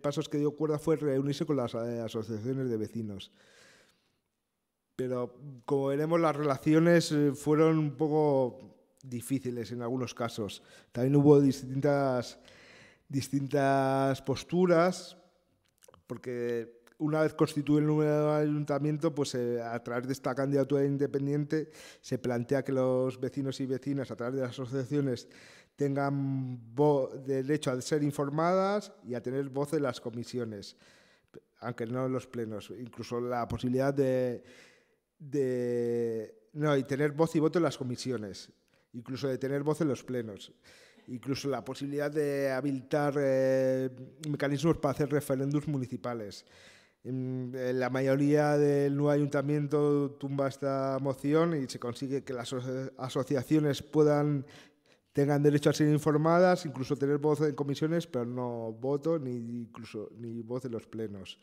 pasos que dio cuerda fue reunirse con las asociaciones de vecinos. Pero, como veremos, las relaciones fueron un poco difíciles en algunos casos. También hubo distintas, distintas posturas, porque una vez constituido el número nuevo ayuntamiento, pues eh, a través de esta candidatura independiente se plantea que los vecinos y vecinas, a través de las asociaciones, tengan derecho a ser informadas y a tener voz en las comisiones, aunque no en los plenos. Incluso la posibilidad de, de no, y tener voz y voto en las comisiones incluso de tener voz en los plenos, incluso la posibilidad de habilitar eh, mecanismos para hacer referéndums municipales. La mayoría del nuevo ayuntamiento tumba esta moción y se consigue que las asociaciones puedan tengan derecho a ser informadas, incluso tener voz en comisiones, pero no voto ni incluso ni voz en los plenos.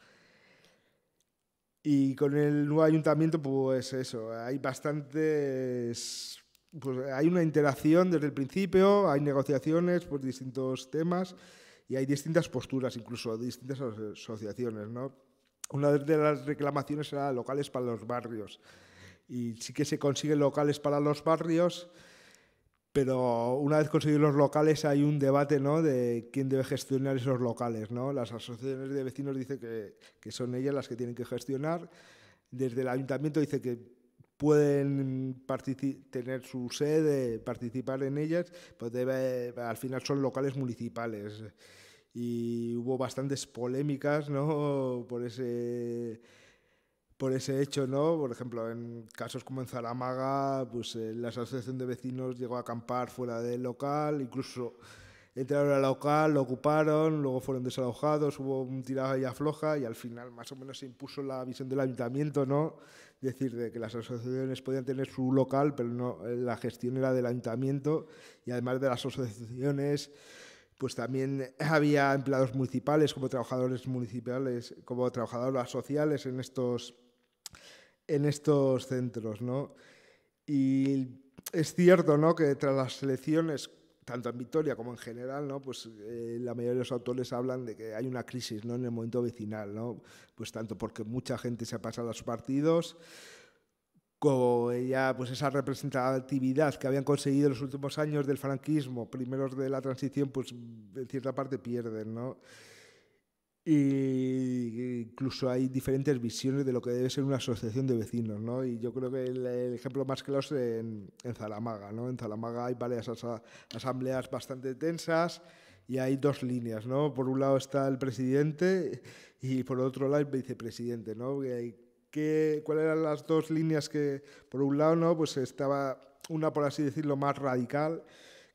Y con el nuevo ayuntamiento, pues eso, hay bastantes pues hay una interacción desde el principio, hay negociaciones por distintos temas y hay distintas posturas, incluso distintas asociaciones, ¿no? Una de las reclamaciones era locales para los barrios. Y sí que se consiguen locales para los barrios, pero una vez conseguidos los locales hay un debate ¿no? de quién debe gestionar esos locales. ¿no? Las asociaciones de vecinos dicen que, que son ellas las que tienen que gestionar. Desde el ayuntamiento dice que pueden tener su sede, participar en ellas, pues debe, al final son locales municipales. Y hubo bastantes polémicas ¿no? por, ese, por ese hecho. ¿no? Por ejemplo, en casos como en Zaramaga, pues, eh, la asociación de vecinos llegó a acampar fuera del local, incluso entraron al local, lo ocuparon, luego fueron desalojados, hubo un tirado y afloja y al final más o menos se impuso la visión del ayuntamiento, ¿no? decir de que las asociaciones podían tener su local, pero no, eh, la gestión era del ayuntamiento y además de las asociaciones, pues también *laughs* había empleados municipales como trabajadores municipales, como trabajadoras sociales en estos, en estos centros, ¿no? Y es cierto, ¿no? Que tras las elecciones tanto en Victoria como en general, ¿no? pues eh, la mayoría de los autores hablan de que hay una crisis ¿no? en el momento vecinal, ¿no? pues tanto porque mucha gente se ha pasado a los partidos, como ya pues esa representatividad que habían conseguido en los últimos años del franquismo, primeros de la transición, pues en cierta parte pierden. ¿no? Y incluso hay diferentes visiones de lo que debe ser una asociación de vecinos, ¿no? Y yo creo que el, ejemplo más claro es en, en, Zalamaga, ¿no? En Zalamaga hay varias asambleas bastante tensas y hay dos líneas, ¿no? Por un lado está el presidente y por otro lado el vicepresidente, ¿no? ¿Cuáles eran las dos líneas que, por un lado, Pues estaba una, por así decirlo, más radical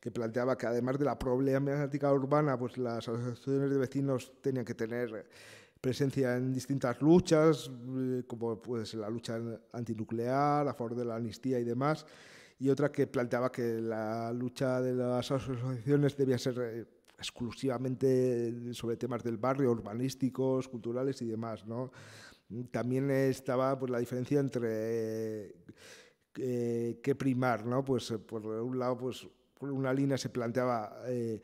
que planteaba que además de la problemática urbana, pues las asociaciones de vecinos tenían que tener eh, presencia en distintas luchas, eh, como pues la lucha antinuclear, a favor de la amnistía y demás, y otra que planteaba que la lucha de las asociaciones debía ser eh, exclusivamente sobre temas del barrio, urbanísticos, culturales y demás, ¿no? También estaba pues, la diferencia entre qué primar, ¿no? Pues por un lado, pues por una línea se planteaba eh,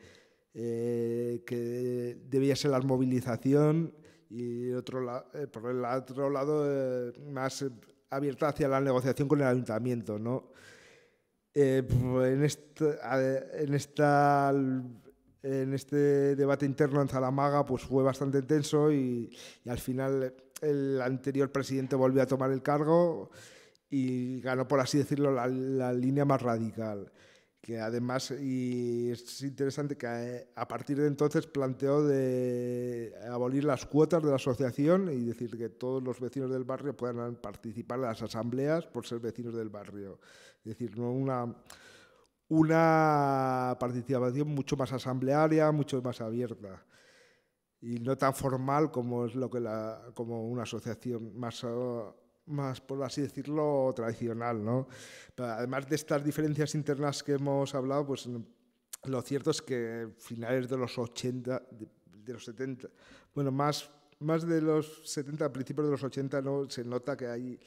eh, que debía ser la movilización y otro, eh, por el otro lado más abierta hacia la negociación con el ayuntamiento. Pues este, en, este debate interno en Zalamaga pues fue bastante intenso y, al final el anterior presidente volvió a tomar el cargo y ganó, por así decirlo, la línea más radical que además y es interesante que eh, a partir de entonces planteó de abolir las cuotas de la asociación y decir que todos los vecinos del barrio puedan participar en las asambleas por ser vecinos del barrio. Es decir, no una, una participación mucho más asamblearia, mucho más abierta y no tan formal como es lo que la, como una asociación más más, por así decirlo, tradicional, ¿no? además de estas diferencias internas que hemos hablado, pues lo cierto es que finales de los 80, de, los 70, bueno, más, más de los 70, principios de los 80, se nota que hay,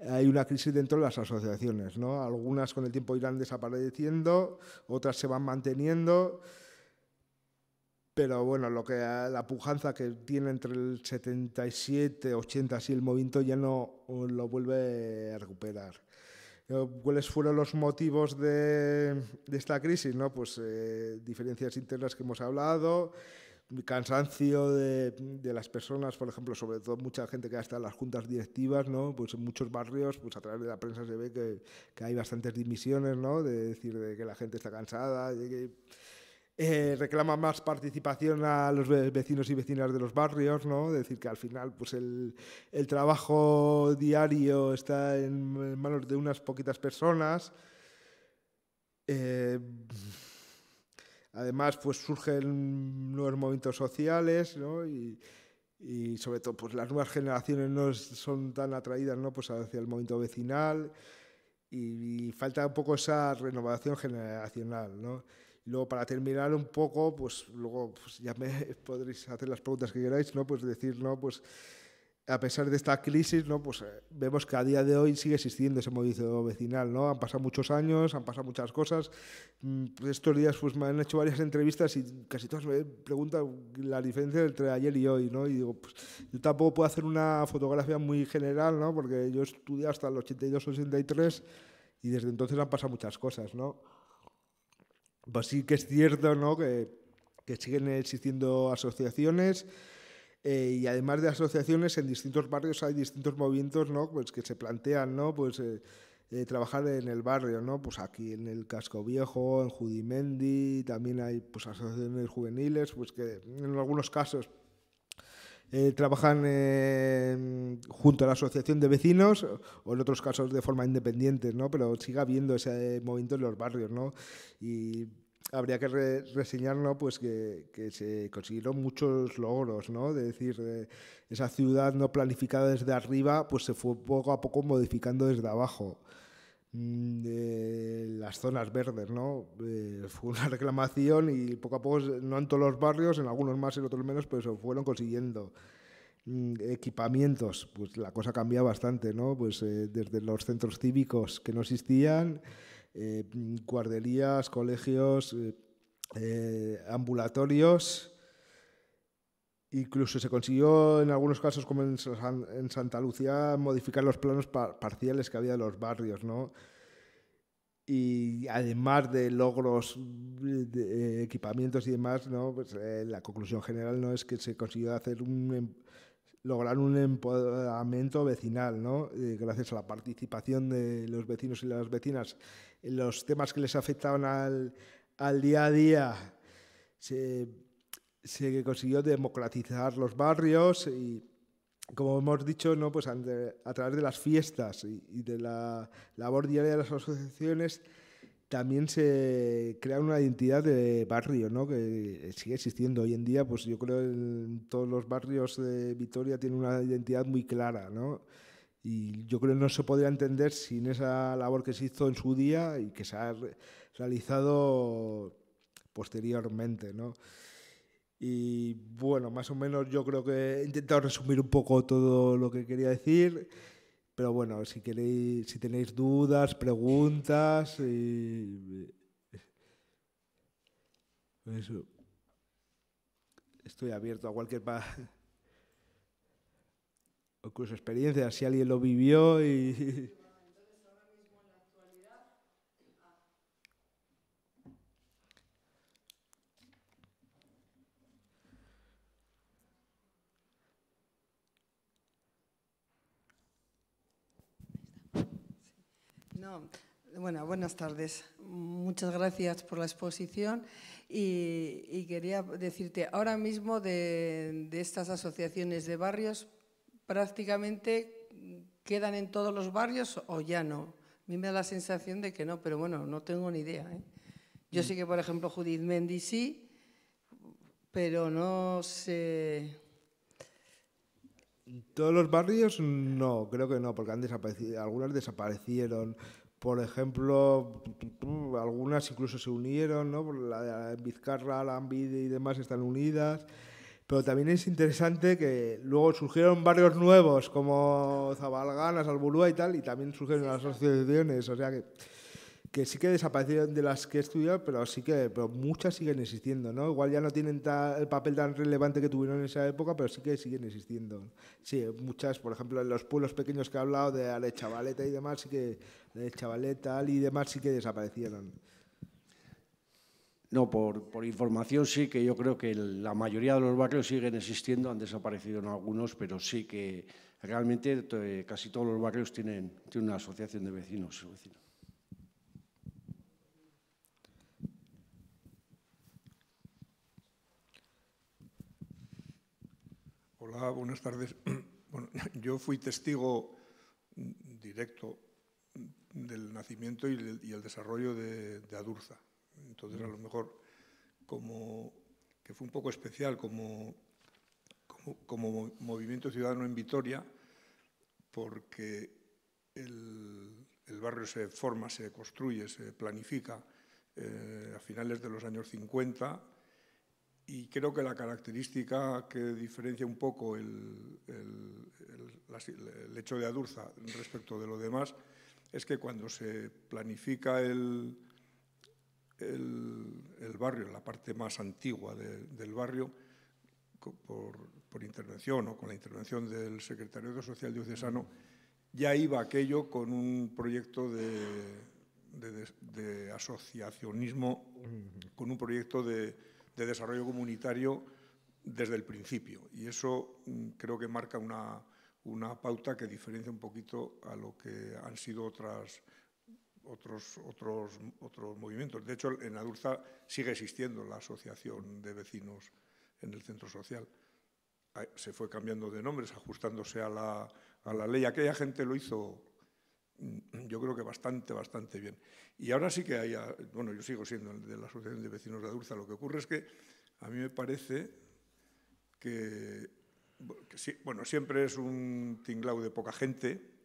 hay una crisis dentro de las asociaciones, ¿no? Algunas con el tiempo irán desapareciendo, otras se van manteniendo pero bueno, lo que ah, la pujanza que tiene entre el 77, 80 y el movimiento ya no lo vuelve a recuperar. Eh, ¿Cuáles fueron los motivos de, esta crisis? ¿no? Pues eh, diferencias internas que hemos hablado, cansancio de, las personas, por ejemplo, sobre todo mucha gente que estado en las juntas directivas, ¿no? pues en muchos barrios, pues a través de la prensa se ve que, hay bastantes dimisiones, ¿no? de decir de que la gente está cansada. que, eh, reclama más participación a los vecinos y vecinas de los barrios, ¿no? decir, que al final pues el, trabajo diario está en manos de unas poquitas personas. Eh, además, pues surgen nuevos movimientos sociales, ¿no? Y, sobre todo pues las nuevas generaciones no son tan atraídas ¿no? pues hacia el movimiento vecinal y, y falta un poco esa renovación generacional. ¿no? Luego, para terminar un poco, pues luego pues, ya me *laughs* podréis hacer las preguntas que queráis, ¿no? Pues decir, ¿no? Pues a pesar de esta crisis, ¿no? Pues vemos que a día de hoy sigue existiendo ese movimiento vecinal, ¿no? Han pasado muchos años, han pasado muchas cosas. Mm, pues, estos días pues me han hecho varias entrevistas y casi todas me preguntan la diferencia entre ayer y hoy, ¿no? Y digo, pues yo tampoco puedo hacer una fotografía muy general, ¿no? Porque yo estudié hasta el 82, 83 y desde entonces han pasado muchas cosas, ¿no? Pues sí que es cierto, Que, siguen existiendo asociaciones. Eh, y además de asociaciones, en distintos barrios hay distintos movimientos pues que se plantean ¿no? pues, eh, eh, trabajar en el barrio. ¿no? Pues aquí en el Casco Viejo, en Judimendi, también hay pues, asociaciones juveniles pues que en algunos casos trabajan em, junto a la asociación de vecinos o en otros casos de forma independiente, ¿no? pero sigue habiendo ese movimiento en los barrios. ¿no? Y habría que reseñarlo reseñar pues que, se consiguieron muchos logros, ¿no? De decir, eh, esa ciudad no planificada desde arriba, pues se fue poco a poco modificando desde abajo. Mm, eh, las zonas verdes, ¿no? Eh, fue una *laughs* reclamación y poco a poco, no en todos los barrios, en algunos más, y en otros menos, pero se fueron consiguiendo mm, equipamientos, pues la cosa cambia bastante, ¿no? Pues desde los centros cívicos que no existían eh, guarderías, colegios, eh, eh, ambulatorios. Incluso se consiguió en algunos casos, como en, Santa Lucía, modificar los planos parciales que había de los barrios, ¿no? y además de logros de equipamientos y demás no pues, la conclusión general no es que se consiguió hacer em, lograr un empoderamiento vecinal no gracias a la participación de los vecinos y las vecinas los temas que les afectaban al, al día a día, se, consiguió democratizar los barrios y, como hemos dicho, ¿no? pues a través de las fiestas y, de la labor diaria de las asociaciones, también se crea una identidad de barrio, ¿no? que sigue existiendo hoy en día, pues yo creo que todos los barrios de Vitoria tienen una identidad muy clara, ¿no? Y yo creo que no se podría entender sin esa labor que se hizo en su día y que se ha realizado posteriormente, Y bueno, más o menos yo creo que he intentado resumir un poco todo lo que quería decir. Pero bueno, si queréis, si tenéis dudas, preguntas, estoy abierto a cualquier o experiencia, experiencia, si alguien lo vivió y... *laughs* No, bueno, buenas tardes. Muchas gracias por la exposición y, quería decirte, ahora mismo de estas asociaciones de barrios prácticamente quedan en todos los barrios o ya no. A mí me da la sensación de que no, pero bueno, no tengo ni idea. ¿eh? Yo sé que, por ejemplo, Judith Mendy sí, pero no sé... Todos los barrios no, creo que no, porque han desaparecido, algunas desaparecieron. Por ejemplo, algunas incluso se unieron, ¿no? La de Vizcarra, la Ambide y demás están unidas. Pero también es interesante que luego surgieron barrios nuevos como Zabalganas, Albulúa y tal, y también surgieron las asociaciones, o sea que, que sí que desaparecieron de las que he estudiado, pero sí que pero muchas siguen existiendo, ¿no? Igual ya no tienen el papel tan relevante que tuvieron en esa época, pero sí que siguen existiendo. Sí, muchas, por ejemplo, en los pueblos pequeños que he hablado de Ale y demás, sí que de y demás sí que desaparecieron. No, por, información sí que yo creo que la mayoría de los barrios siguen existiendo, han desaparecido en algunos, pero sí que realmente eh, casi todos los barrios tienen, una asociación de vecinos. Hola, buenas tardes. *clears throat* Bueno, *clears throat* yo fui testigo directo del nacimiento y el, desarrollo de Adurza entonces, a lo mejor, como que fue un poco especial como, como, movimiento ciudadano en Vitoria, porque el, barrio se forma, se construye, se planifica eh, a finales de los años 50 y creo que la característica que diferencia un poco el, el, el hecho de Adurza respecto de lo demás es que cuando se planifica el, el, barrio, la parte más antigua del barrio, por, intervención o con la intervención del secretario de Social Diocesano, ya iba aquello con un proyecto de, asociacionismo, con un proyecto de, desarrollo comunitario desde el principio. Y eso mm, creo que marca una, una pauta que diferencia un poquito a lo que han sido otras otros, otros, otros movimientos. De hecho, en Adurza sigue existiendo la Asociación de Vecinos en el Centro Social. Se fue cambiando de nombres, ajustándose a la, a la ley. Aquella gente lo hizo, mm, yo creo que bastante, bastante bien. Y ahora sí que hay, bueno, yo sigo siendo de la Asociación de Vecinos de Adurza. Lo que ocurre es que a mí me parece que, bueno, siempre es un tinglao de poca gente,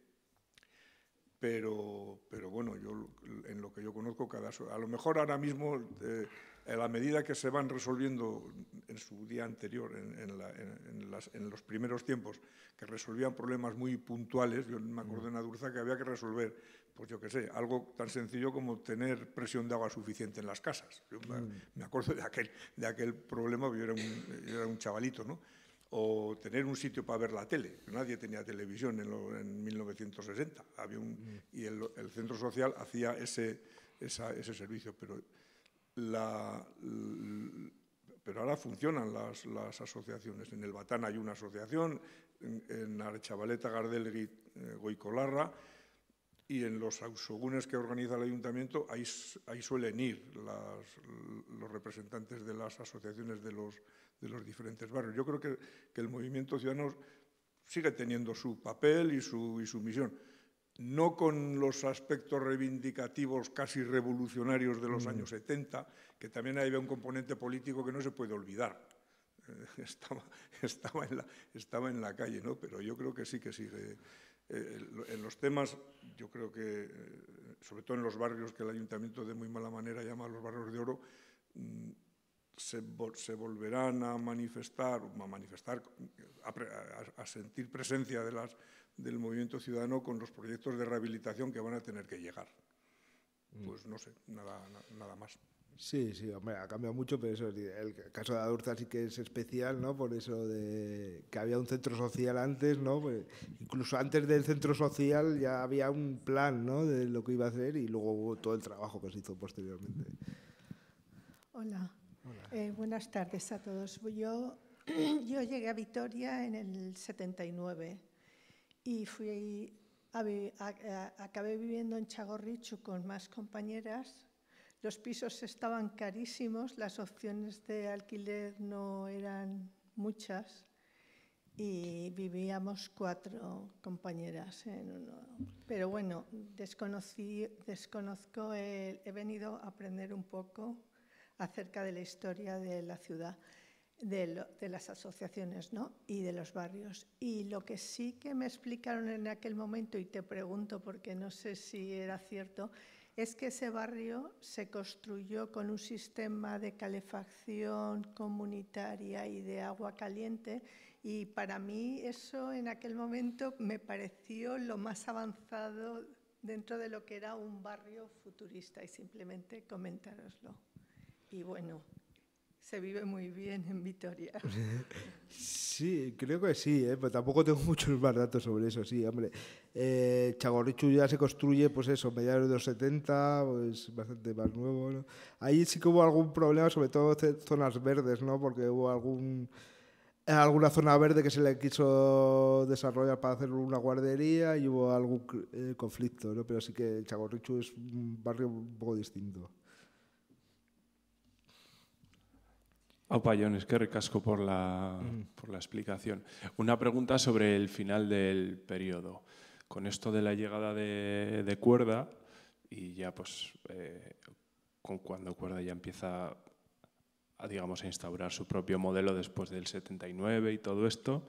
pero, pero bueno, yo, en lo que yo conozco, cada, a lo mejor ahora mismo, eh, a la medida que se van resolviendo en su día anterior, en, en, los primeros tiempos, que resolvían problemas muy puntuales, yo me acuerdo en una Durza que había que resolver, pues yo qué sé, algo tan sencillo como tener presión de agua suficiente en las casas. Mm. me acuerdo de aquel, de aquel problema, yo era un, yo era un chavalito, ¿no? o tener un sitio para ver la tele. Nadie tenía televisión en, 1960. Había un, y el, centro social hacía ese, ese servicio. Pero, la, pero ahora funcionan las, las, asociaciones. En el Batán hay una asociación, en, la Archavaleta, gardel eh, Goicolarra, y en los ausogunes que organiza el ayuntamiento, ahí, suelen ir las, los representantes de las asociaciones de los de los diferentes barrios. Yo creo que, que el movimiento ciudadano sigue teniendo su papel y su, y su misión, no con los aspectos reivindicativos casi revolucionarios de los mm. años 70, que también había un componente político que no se puede olvidar. Eh, *laughs* estaba, estaba, en, la, estaba en la calle, ¿no? Pero yo creo que sí que sigue. Eh, en los temas, yo creo que, eh, sobre todo en los barrios que el ayuntamiento de muy mala manera llama los barrios de oro, mm, se, volverán a manifestar, a manifestar, a, sentir presencia de las, del movimiento ciudadano con los proyectos de rehabilitación que van a tener que llegar. Mm. Pues no sé, nada, nada más. Sí, sí, hombre, ha cambiado mucho, pero eso, el caso de Adurza sí que es especial, ¿no? Por eso de que había un centro social antes, ¿no? Pues incluso antes del centro social ya había un plan, ¿no? De lo que iba a hacer y luego hubo todo el trabajo que se hizo posteriormente. Hola, eh, buenas tardes a todos. *clears throat* Yo, llegué a Vitoria en el 79 y fui acabé viviendo en Chagorrichu con más compañeras. Los pisos estaban carísimos, las opciones de alquiler no eran muchas y vivíamos cuatro compañeras uno. Pero bueno, desconozco, he venido a aprender un poco acerca de la historia de la ciudad, de, las asociaciones ¿no? y de los barrios. Y lo que sí que me explicaron en aquel momento, y te pregunto porque no sé si era cierto, es que ese barrio se construyó con un sistema de calefacción comunitaria y de agua caliente y para mí eso en aquel momento me pareció lo más avanzado dentro de lo que era un barrio futurista y simplemente comentároslo y bueno, se vive muy bien en Vitoria. *laughs* sí, creo que sí, ¿eh? pero tampoco tengo muchos más datos sobre eso, sí, hombre. Eh, Chagorichu ya se construye, pues eso, mediados de los 70, pues bastante más nuevo, Ahí sí que hubo algún problema, sobre todo zonas verdes, ¿no? Porque hubo algún alguna zona verde que se le quiso desarrollar para hacer una guardería y hubo algún eh, conflicto, ¿no? Pero sí que Chagorrichu es un barrio un poco distinto. Opayones, oh, que recasco por la, mm. por la explicación. Una pregunta sobre el final del periodo. Con esto de la llegada de, cuerda, y ya pues eh, con cuando cuerda ya empieza a, digamos, a instaurar su propio modelo después del 79 y todo esto,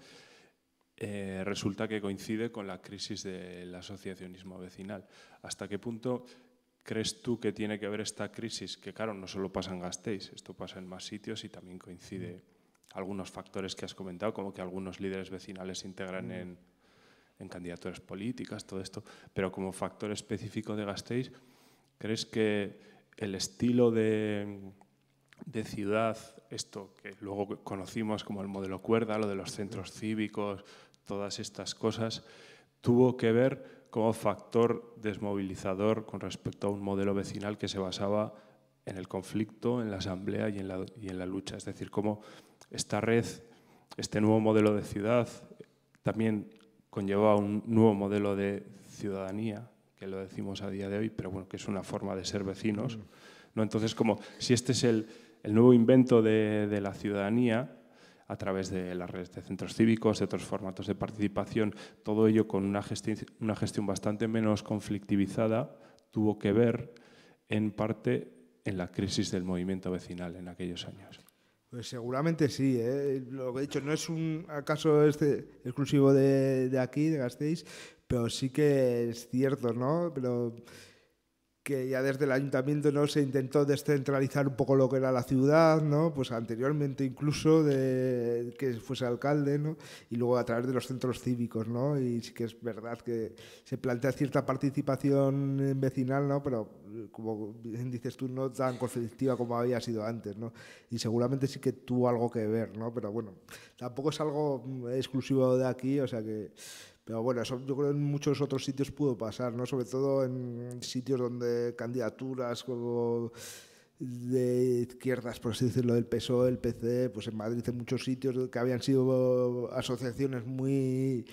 eh, resulta que coincide con la crisis del asociacionismo vecinal. ¿Hasta qué punto crees tú que tiene que ver esta crisis? Que claro, no solo pasa en Gasteiz, esto pasa en más sitios y también coincide algunos factores que has comentado, como que algunos líderes vecinales se integran mm. en, candidaturas políticas, todo esto, pero como factor específico de Gasteiz, ¿crees que el estilo de, de ciudad, esto que luego conocimos como el modelo cuerda, lo de los centros cívicos, todas estas cosas, tuvo que ver como factor desmovilizador con respecto a un modelo vecinal que se basaba en el conflicto, en la asamblea y en la, y en la lucha. Es decir, cómo esta red, este nuevo modelo de ciudad, también conllevaba un nuevo modelo de ciudadanía, que lo decimos a día de hoy, pero bueno, que es una forma de ser vecinos. Mm. ¿no? Entonces, como si este es el, nuevo invento de la ciudadanía, a través de las redes de centros cívicos, de otros formatos de participación, todo ello con una, gestión, una gestión bastante menos conflictivizada, tuvo que ver en parte en la crisis del movimiento vecinal en aquellos años. Pues seguramente sí, ¿eh? lo que he dicho, no es un acaso este exclusivo de, aquí, de Gasteiz, pero sí que es cierto, ¿no? Pero que ya desde el ayuntamiento no se intentó descentralizar un poco lo que era la ciudad, ¿no? Pues anteriormente incluso de que fuese alcalde, ¿no? Y luego a través de los centros cívicos, ¿no? Y sí que es verdad que se plantea cierta participación vecinal, ¿no? Pero como bien dices tú, no tan conflictiva como había sido antes, ¿no? Y seguramente sí que tuvo algo que ver, ¿no? Pero bueno, tampoco es algo exclusivo de aquí, o sea que pero bueno, eso yo creo que en muchos otros sitios pudo pasar, ¿no? Sobre todo en sitios donde candidaturas como de izquierdas, por así decirlo, del PSOE, el PC, pues en Madrid en muchos sitios que habían sido asociaciones muy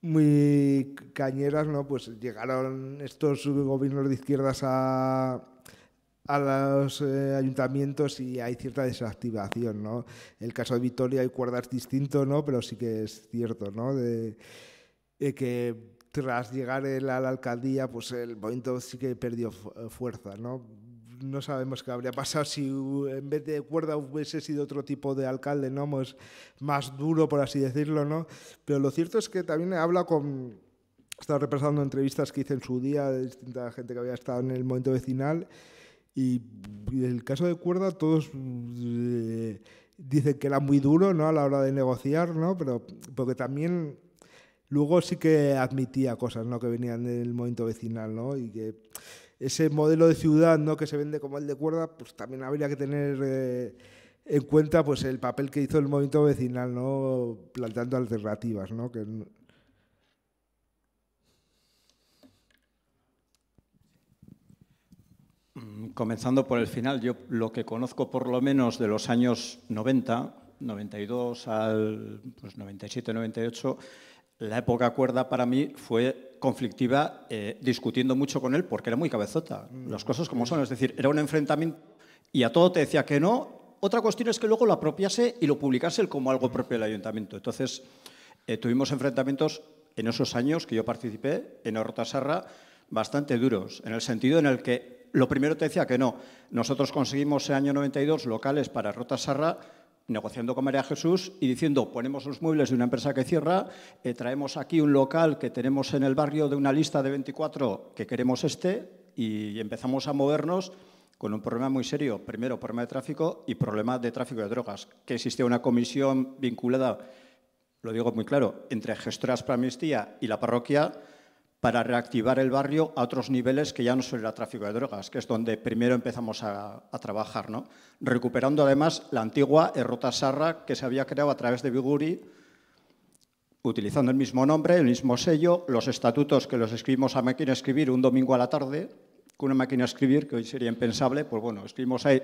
muy cañeras, ¿no? Pues llegaron estos gobiernos de izquierdas a, los eh, ayuntamientos y hay cierta desactivación, ¿no? El caso de Vitoria hay cuerdas distinto, ¿no? Pero sí que es cierto, ¿no? Eh, que tras llegar él a la alcaldía, pues el movimiento sí que perdió eh, fuerza, ¿no? No sabemos qué habría pasado si en vez de cuerda hubiese sido otro tipo de alcalde, ¿no? Más, pues más duro, por así decirlo, ¿no? Pero lo cierto es que también habla con... estaba estado repasando entrevistas que hice en su día de distinta gente que había estado en el momento vecinal y el caso de cuerda todos... Eh, dicen que era muy duro ¿no? a la hora de negociar, ¿no? pero porque también Luego sí que admitía cosas ¿no? que venían del movimiento vecinal ¿no? y que ese modelo de ciudad ¿no? que se vende como el de cuerda, pues también habría que tener eh, en cuenta pues, el papel que hizo el movimiento vecinal ¿no? planteando alternativas. Mm, comenzando por el final, yo lo que conozco por lo menos de los años 90, 92 al 97, pues, 98, la época cuerda para mí fue conflictiva, eh, discutiendo mucho con él porque era muy cabezota. Mm. Las cosas como son, es decir, era un enfrentamiento y a todo te decía que no. Otra cuestión es que luego lo apropiase y lo publicase como algo mm. propio del ayuntamiento. Entonces, eh, tuvimos enfrentamientos en esos años que yo participé en Sarra bastante duros, en el sentido en el que lo primero te decía que no. Nosotros conseguimos en el año 92 locales para Rotasarra negociando con María Jesús y diciendo, ponemos los muebles de una empresa que cierra, eh, traemos aquí un local que tenemos en el barrio de una lista de 24 que queremos este y empezamos a movernos con un problema muy serio. Primero, problema de tráfico y problema de tráfico de drogas, que existía una comisión vinculada, lo digo muy claro, entre gestoras para amnistía y la parroquia para reactivar el barrio a otros niveles que ya no son el tráfico de drogas, que es donde primero empezamos a, trabajar, ¿no? recuperando además la antigua Errota eh, Sarra que se había creado a través de Biguri, utilizando el mismo nombre, el mismo sello, los estatutos que los escribimos a máquina escribir un domingo a la tarde, con una máquina escribir que hoy sería impensable, pues bueno, escribimos ahí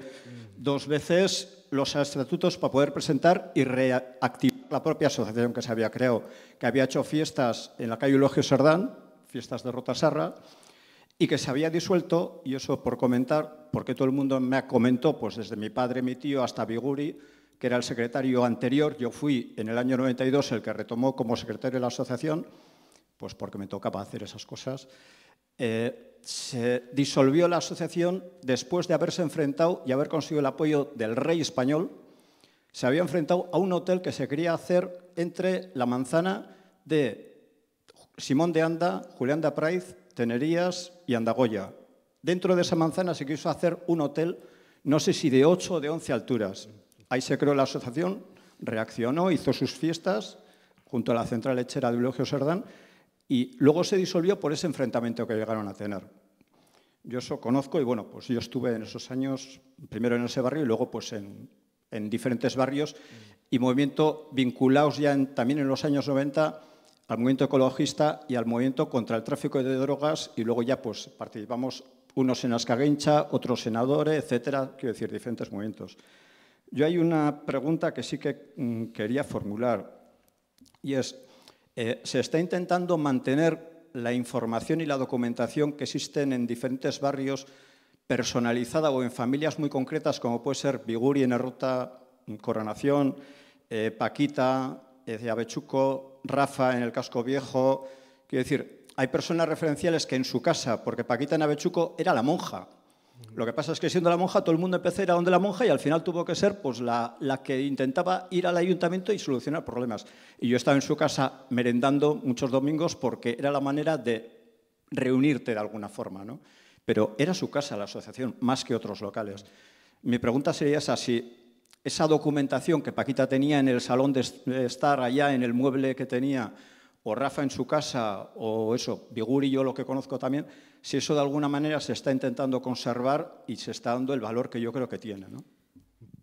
dos veces los estatutos para poder presentar y reactivar la propia asociación que se había creado, que había hecho fiestas en la calle Eulogio Serdán, fiestas de Rotasarra, y que se había disuelto, y eso por comentar, porque todo el mundo me comentó, pues desde mi padre, mi tío, hasta Biguri, que era el secretario anterior, yo fui en el año 92 el que retomó como secretario de la asociación, pues porque me tocaba hacer esas cosas, eh, se disolvió la asociación después de haberse enfrentado y haber conseguido el apoyo del rey español, se había enfrentado a un hotel que se quería hacer entre la manzana de Simón de Anda, Julián de Apraiz, Tenerías y Andagoya. Dentro de esa manzana se quiso hacer un hotel, no sé si de 8 o de 11 alturas. Ahí se creó la asociación, reaccionó, hizo sus fiestas junto a la central lechera de Eulogio Serdán y luego se disolvió por ese enfrentamiento que llegaron a tener. Yo eso conozco y bueno, pues yo estuve en esos años, primero en ese barrio y luego pues en, diferentes barrios y movimiento vinculados ya también en los años 90 al movimiento ecologista y al movimiento contra el tráfico de drogas y luego ya pues participamos unos en Ascaguencha, otros senadores, etcétera, quiero decir, diferentes movimientos. Yo hay una pregunta que sí que mm, quería formular y es, eh, ¿se está intentando mantener la información y la documentación que existen en diferentes barrios personalizada o en familias muy concretas como puede ser Viguri en la ruta Coronación, eh, Paquita, decía Bechuco, Rafa en el casco viejo. Quiero decir, hay personas referenciales que en su casa, porque Paquita Navechuco era la monja. Lo que pasa es que siendo la monja, todo el mundo empezó a ir a donde la monja y al final tuvo que ser pues, la, que intentaba ir al ayuntamiento y solucionar problemas. Y yo estaba en su casa merendando muchos domingos porque era la manera de reunirte de alguna forma. ¿no? Pero era su casa la asociación, más que otros locales. Mi pregunta sería esa, si esa documentación que Paquita tenía en el salón de estar allá, en el mueble que tenía, o Rafa en su casa, o eso, Viguri yo lo que conozco también, si eso de alguna manera se está intentando conservar y se está dando el valor que yo creo que tiene, ¿no?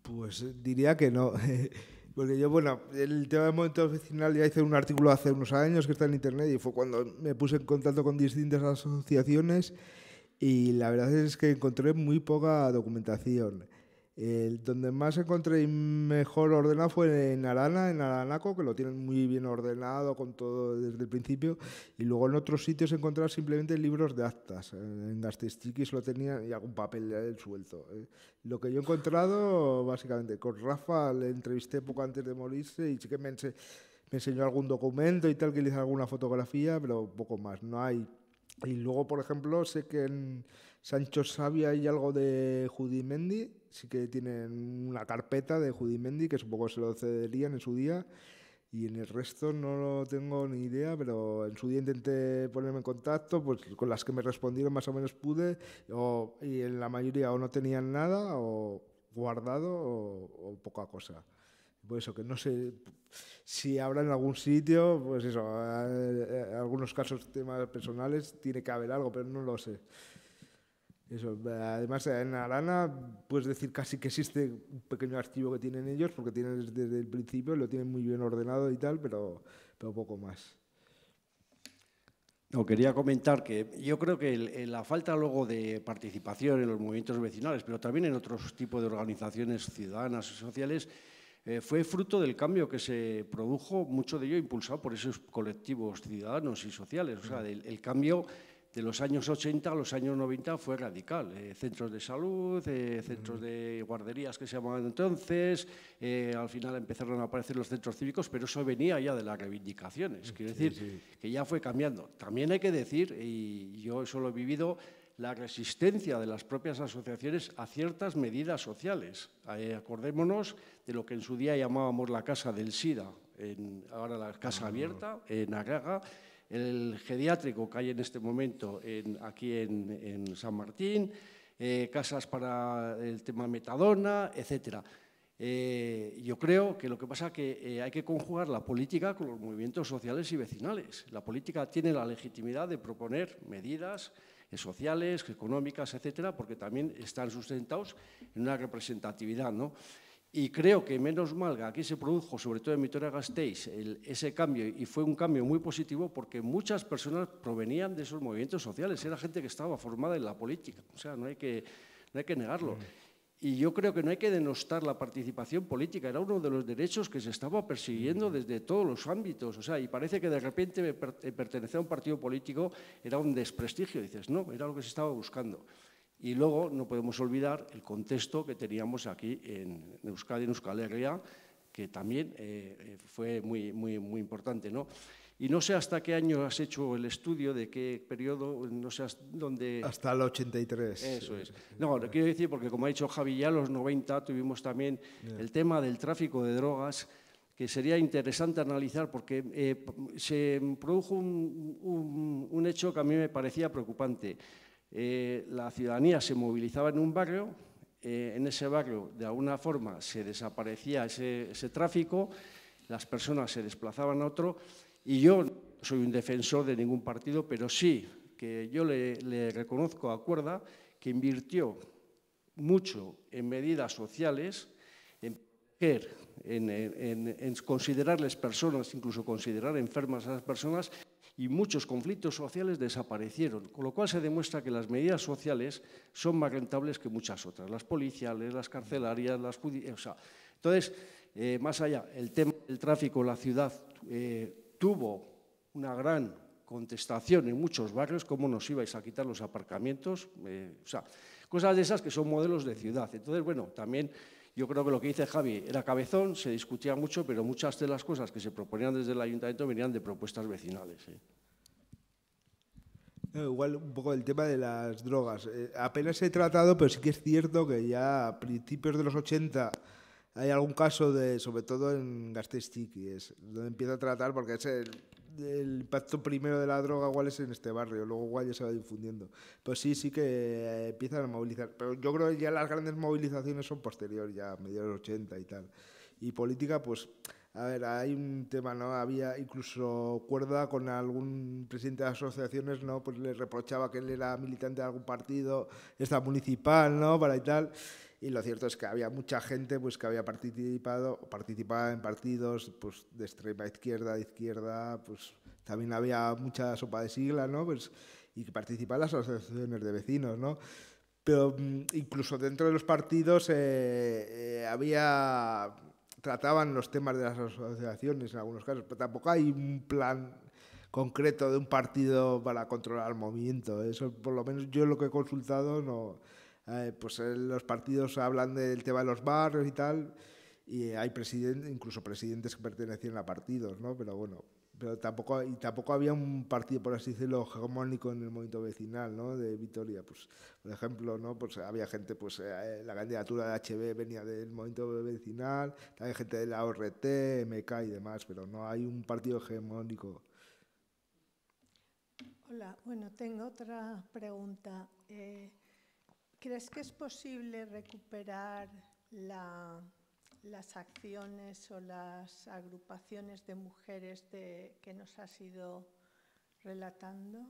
Pues eh, diría que no. *laughs* Porque yo, bueno, el tema del momento oficial ya hice un artículo hace unos años que está en internet y fue cuando me puse en contacto con distintas asociaciones y la verdad es que encontré muy poca documentación donde más encontré mejor ordenado fue en Arana, en Aranaco, que lo tienen muy bien ordenado con todo desde el principio. Y luego en otros sitios encontrar simplemente libros de actas. En Chiquis lo tenía y algún papel suelto. ¿eh? Lo que yo he encontrado, básicamente, con Rafa le entrevisté poco antes de morirse y sí que me, me enseñó algún documento y tal, que le hice alguna fotografía, pero poco más. No hay. Y luego, por ejemplo, sé que en Sancho Sabia y algo de Mendy. Sí que tienen una carpeta de Mendy que supongo se lo cederían en su día. Y en el resto no lo tengo ni idea, pero en su día intenté ponerme en contacto, pues con las que me respondieron más o menos pude, y en la mayoría o no tenían nada, o guardado, o, o poca cosa. Por pues eso que no sé si habrá en algún sitio, pues eso, en eh, eh, algunos casos temas personales tiene que haber algo, pero no lo sé. Eso. Además, en Arana puedes decir casi que existe un pequeño archivo que tienen ellos, porque tienen desde el principio, lo tienen muy bien ordenado y tal, pero, pero poco más. No, quería comentar que yo creo que la falta luego de participación en los movimientos vecinales, pero también en otros tipos de organizaciones ciudadanas y sociales, eh, fue fruto del cambio que se produjo, mucho de ello impulsado por esos colectivos ciudadanos y sociales. O sea, mm. el cambio de los años 80 a los años 90 fue radical. Eh, centros de salud, eh, centros mm. de guarderías que se llamaban entonces, eh, al final empezaron a aparecer los centros cívicos, pero eso venía ya de las reivindicaciones. Mm, Quiero decir, que ya fue cambiando. También hay que decir, y yo eso lo he vivido, la resistencia de las propias asociaciones a ciertas medidas sociales. acordémonos de lo que en su día llamábamos la Casa del SIDA, en, ahora la Casa ah. Abierta, en Agraga, el geriátrico que hay en este momento aquí en, San Martín, eh, casas para el tema metadona, etc. Eh, yo creo que lo que pasa es que eh, hay que conjugar la política con los movimientos sociales y vecinales. La política tiene la legitimidad de proponer medidas sociales, económicas, etcétera, porque también están sustentados en una representatividad, ¿no? Y creo que menos mal que aquí se produjo, sobre todo en Vitoria-Gasteiz, ese cambio, y fue un cambio muy positivo porque muchas personas provenían de esos movimientos sociales, era gente que estaba formada en la política, o sea, no hay que, no hay que negarlo. Mm. Y yo creo que no hay que denostar la participación política, era uno de los derechos que se estaba persiguiendo mm. desde todos los ámbitos, o sea, y parece que de repente eh, pertenecer a un partido político era un desprestigio, dices, no, era lo que se estaba buscando. Y luego no podemos olvidar el contexto que teníamos aquí en Euskadi, en Euskal Herria, que también eh, eh, fue muy, muy, muy importante. ¿no? Y no sé hasta qué año has hecho el estudio, de qué periodo, no sé hasta dónde... Hasta el 83. Eso es. No, lo quiero decir porque, como ha dicho Javi, ya en los 90 tuvimos también el tema del tráfico de drogas, que sería interesante analizar porque eh, se produjo un, un hecho que a mí me parecía preocupante. Eh, la ciudadanía se movilizaba en un barrio, eh, en ese barrio de alguna forma se desaparecía ese, tráfico, las personas se desplazaban a otro y yo soy un defensor de ningún partido, pero sí que yo le, reconozco a Cuerda que invirtió mucho en medidas sociales, en en, considerarles personas, incluso considerar enfermas a las personas, y muchos conflictos sociales desaparecieron, con lo cual se demuestra que las medidas sociales son más rentables que muchas otras, las policiales, las carcelarias, las judiciales. entonces, eh, más allá, el tema del tráfico en la ciudad eh, tuvo una gran contestación en muchos barrios, cómo nos ibais a quitar los aparcamientos, eh, o sea, cosas de esas que son modelos de ciudad. Entonces, bueno, también yo creo que lo que dice Javi era cabezón, se discutía mucho, pero muchas de las cosas que se proponían desde el ayuntamiento venían de propuestas vecinales. ¿eh? igual un poco el tema de las drogas. Eh, apenas he tratado, pero sí que es cierto que ya a principios de los 80 hay algún caso de, sobre todo en y es donde empiezo a tratar porque es el el impacto primero de la droga igual es en este barrio, luego igual ya se va difundiendo. Pues sí, sí que eh, empiezan a movilizar, pero yo creo que ya las grandes movilizaciones son posteriores, ya a mediados 80 y tal. Y política, pues, a ver, hay un tema, ¿no? Había incluso cuerda con algún presidente de asociaciones, ¿no? Pues le reprochaba que él era militante de algún partido, esta municipal, ¿no? Para y tal y lo cierto es que había mucha gente pues, que había participado, participaba en partidos pues, de extrema izquierda, de izquierda, pues también había mucha sopa de sigla, ¿no? Pues, y que participaban las asociaciones de vecinos, ¿no? Pero mm, incluso dentro de los partidos eh, eh, había trataban los temas de las asociaciones en algunos casos, pero tampoco hay un plan concreto de un partido para controlar el movimiento. Eso, por lo menos yo lo que he consultado, no, eh, pues eh, los partidos hablan del tema de los barrios y tal, y hay presidentes, incluso presidentes que pertenecían a partidos, ¿no? Pero bueno, pero tampoco, y tampoco había un partido, por así decirlo, hegemónico en el movimiento vecinal, ¿no? De Vitoria, pues, por ejemplo, ¿no? Pues había gente, pues eh, la candidatura de HB venía del movimiento vecinal, también gente de la ORT, MK y demás, pero no hay un partido hegemónico. Hola, bueno, tengo otra pregunta. ¿Crees que es posible recuperar las acciones o las agrupaciones de mujeres de, que nos has ido relatando?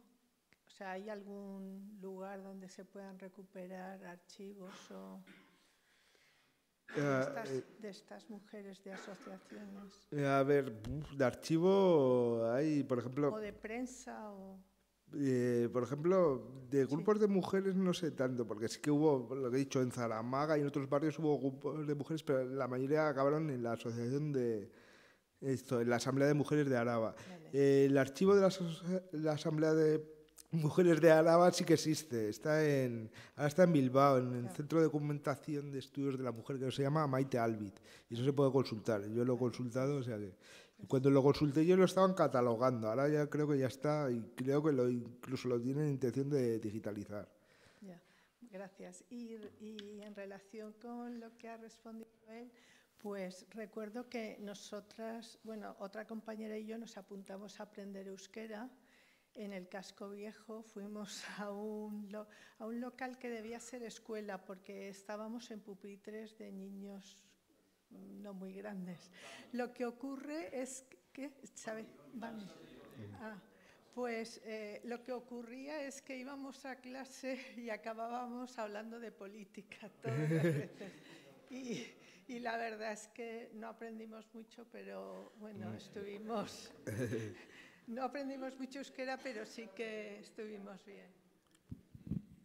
O sea, ¿hay algún lugar donde se puedan recuperar archivos o de, eh, estas, eh, de estas mujeres de asociaciones? Eh, a ver, de archivo hay, por ejemplo... O de prensa o... Eh, por ejemplo, de grupos de mujeres no sé tanto, porque sí que hubo, lo que he dicho, en Zaramaga y en otros barrios hubo grupos de mujeres, pero la mayoría acabaron en la asociación de esto, en la Asamblea de Mujeres de Araba. Eh, el archivo de la, Asamblea de Mujeres de Araba sí que existe, está en, ahora está en Bilbao, en el Centro de Documentación de Estudios de la Mujer, que se llama Maite Albit, y eso se puede consultar, yo lo he consultado, o sea que... Cuando lo consulté yo lo estaban catalogando, ahora ya creo que ya está y creo que lo, incluso lo tienen intención de digitalizar. gracias. Y, en relación con lo que ha respondido él, pues recuerdo que nosotras, bueno, otra compañera y yo nos apuntamos a aprender euskera en el casco viejo fuimos *laughs* a un, a un, local que debía ser escuela porque estábamos en pupitres de niños no muy grandes. Lo que ocurre es que, ¿sabes? Ah, pues eh, lo que ocurría es que íbamos a clase y acabábamos hablando de política *laughs* todas las veces. Y, y la verdad es que no aprendimos mucho, pero bueno, mm. estuvimos... *laughs* No aprendimos mucho euskera, pero sí que estuvimos bien.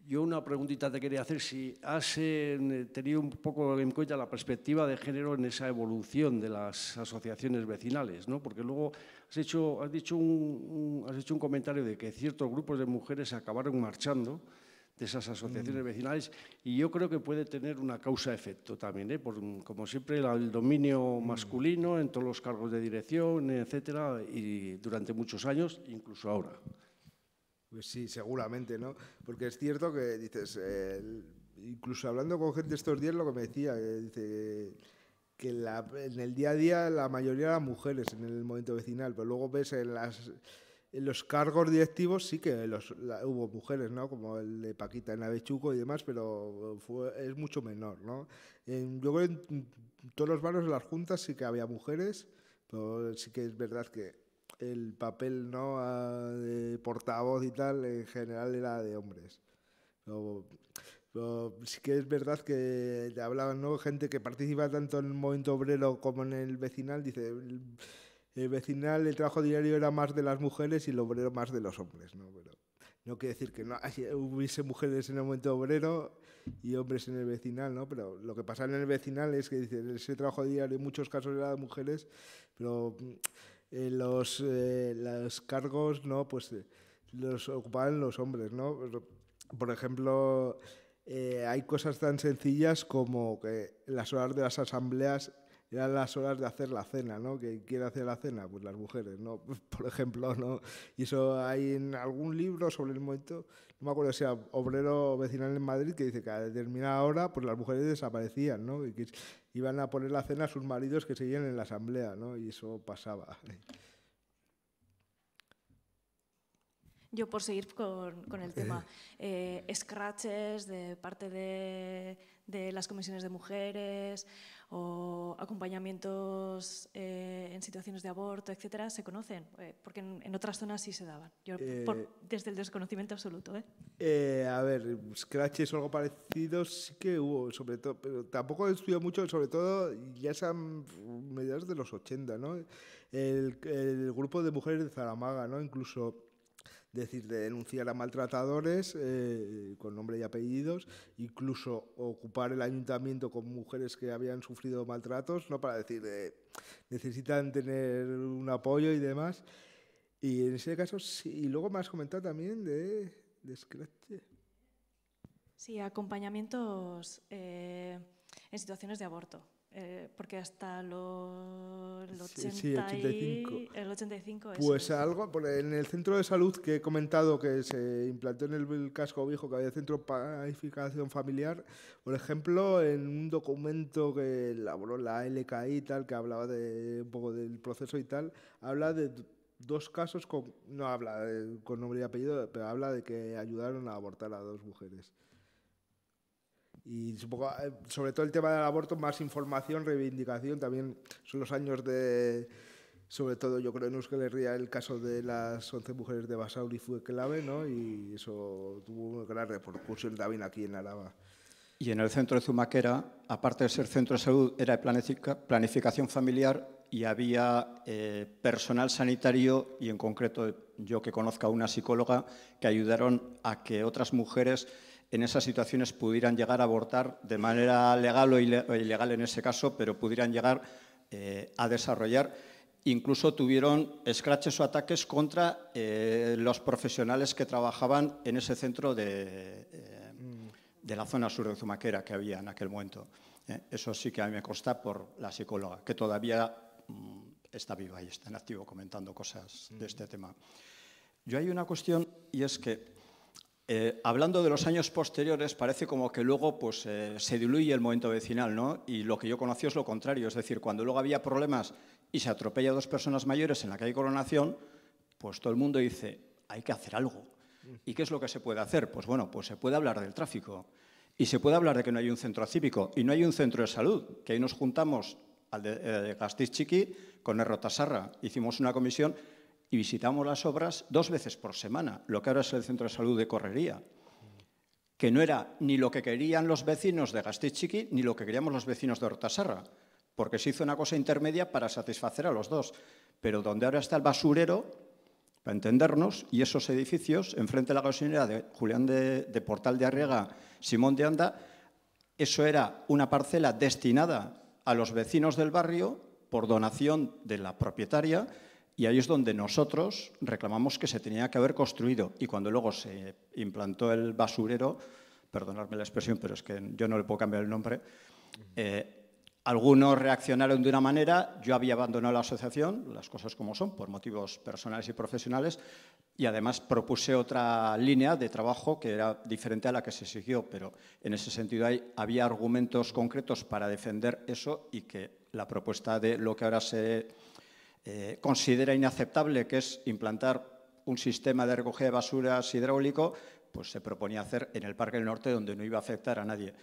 Yo una preguntita te quería hacer, si has eh, tenido un poco en cuenta la perspectiva de género en esa evolución de las asociaciones vecinales, porque luego has hecho, un, comentario de que ciertos grupos de mujeres acabaron marchando de esas asociaciones mm. vecinales y yo creo que puede tener una causa-efecto también, ¿eh? como siempre el dominio mm. masculino en todos los cargos de dirección, etcétera, y durante muchos años, incluso ahora. Pues sí, seguramente, ¿no? Porque es cierto que dices, incluso hablando con gente estos días, lo que me decía, dice que en el día a día la mayoría eran mujeres en el momento vecinal, pero luego ves en las en los cargos directivos sí que los, hubo mujeres, ¿no? Como el de Paquita en Avechuco y demás, pero es mucho menor, ¿no? En, yo creo en todos los barrios de las juntas sí que había mujeres, pero sí que es verdad que el papel no a, ah, de portavoz y tal en general era de hombres. Pero, sí que es verdad que te hablaban ¿no? gente que participa tanto en el movimiento obrero como en el vecinal, dice el, vecinal el trabajo diario era más de las mujeres y el obrero más de los hombres, ¿no? Pero no quiere decir que no hubiese mujeres en el movimiento obrero y hombres en el vecinal, ¿no? Pero lo que pasa en el vecinal es que dice, ese trabajo diario en muchos casos era de mujeres, pero eh, los, eh, los cargos no pues eh, los ocupaban los hombres no por ejemplo hay cosas tan sencillas como que las horas de las asambleas eran las horas de hacer la cena, ¿no? ¿Quién quiere hacer la cena? Pues las mujeres, ¿no? *laughs* Por ejemplo, ¿no? Y eso hay en algún libro sobre el momento, no me acuerdo si era obrero vecinal en Madrid, que dice que a determinada hora pues las mujeres desaparecían, ¿no? Y que iban a poner la cena a sus maridos que seguían en la asamblea, ¿no? Y eso pasaba. Yo por seguir con, el *laughs* tema, eh, scratches de parte de de las comisiones de mujeres o acompañamientos eh, en situaciones de aborto, etcétera, se conocen, eh, porque en, otras zonas sí se daban. Eh, desde el desconocimiento absoluto. a ver, scratches o algo parecido sí que hubo, sobre todo, pero tampoco he estudiado mucho, sobre todo ya son mediados de los 80, ¿no? El, el grupo de mujeres de Zaramaga, ¿no? Incluso decir, denunciar a maltratadores eh, con nombre y apellidos, incluso ocupar el ayuntamiento con mujeres que habían sufrido maltratos, ¿no? Para decir, eh, necesitan tener un apoyo y demás. Y en ese caso, sí. Y luego me has comentado también de, de Scratch. Sí, acompañamientos eh, en situaciones de aborto. Eh, porque hasta los el, 85. el 85. Pues algo, en el centro de salud que he comentado que se implantó en el, casco viejo, que había centro de planificación familiar, por ejemplo, en un documento que elaboró la LKI tal, que hablaba de, un poco del proceso y tal, habla de dos casos, con, no habla con nombre y apellido, pero habla de que ayudaron a abortar a dos mujeres. Y eh, sobre todo el tema del aborto, más información, reivindicación, también son los años de, sobre todo yo creo en Euskal ría el caso de las 11 mujeres de Basauri fue clave, ¿no? Y eso tuvo una gran repercusión también aquí en Araba. Y en el centro de Zumaquera, aparte de ser centro de salud, era de planificación familiar y había eh, personal sanitario y en concreto yo que conozco a una psicóloga que ayudaron a que otras mujeres en esas situaciones pudieran llegar a abortar de manera legal o ilegal en ese caso, pero pudieran llegar eh, a desarrollar. Incluso tuvieron escraches o ataques contra eh, los profesionales que trabajaban en ese centro eh, de, la zona sur de Zumaquera que había en aquel momento. eso sí que a mí me consta por la psicóloga, que todavía mm, está viva y está en activo comentando cosas de mm. este tema. Yo hay una cuestión y es que eh, hablando de los años posteriores, parece como que luego pues, eh, se diluye el momento vecinal, ¿no? Y lo que yo conocí es lo contrario, es decir, cuando luego había problemas y se atropella a dos personas mayores en la calle Coronación, pues todo el mundo dice, hay que hacer algo. ¿Y qué es lo que se puede hacer? Pues bueno, pues se puede hablar del tráfico y se puede hablar de que no hay un centro cívico y no hay un centro de salud, que ahí nos juntamos al de eh, Chiqui con Erro Tasarra. Hicimos una comisión y visitamos las obras dos veces por semana, lo que ahora es el centro de salud de Correría, que no era ni lo que querían los vecinos de Gastichiqui... ni lo que queríamos los vecinos de Hortasarra, porque se hizo una cosa intermedia para satisfacer a los dos. Pero donde ahora está el basurero, para entendernos, y esos edificios, enfrente de la gasolinera de Julián de, Portal de Arriega... Simón de Anda, eso era una parcela destinada a los vecinos del barrio por donación de la propietaria y ahí es donde nosotros reclamamos que se tenía que haber construido. Y cuando luego se implantó el basurero, perdonadme la expresión, pero es que yo no le puedo cambiar el nombre, eh, algunos reaccionaron de una manera, yo había abandonado la asociación, las cosas como son, por motivos personales y profesionales, y además propuse otra línea de trabajo que era diferente a la que se siguió, pero en ese sentido hay, había argumentos concretos para defender eso y que la propuesta de lo que ahora se eh, considera inaceptable, que es implantar un sistema de recogida de basuras hidráulico, pues se proponía hacer en el Parque del Norte, donde no iba a afectar a nadie.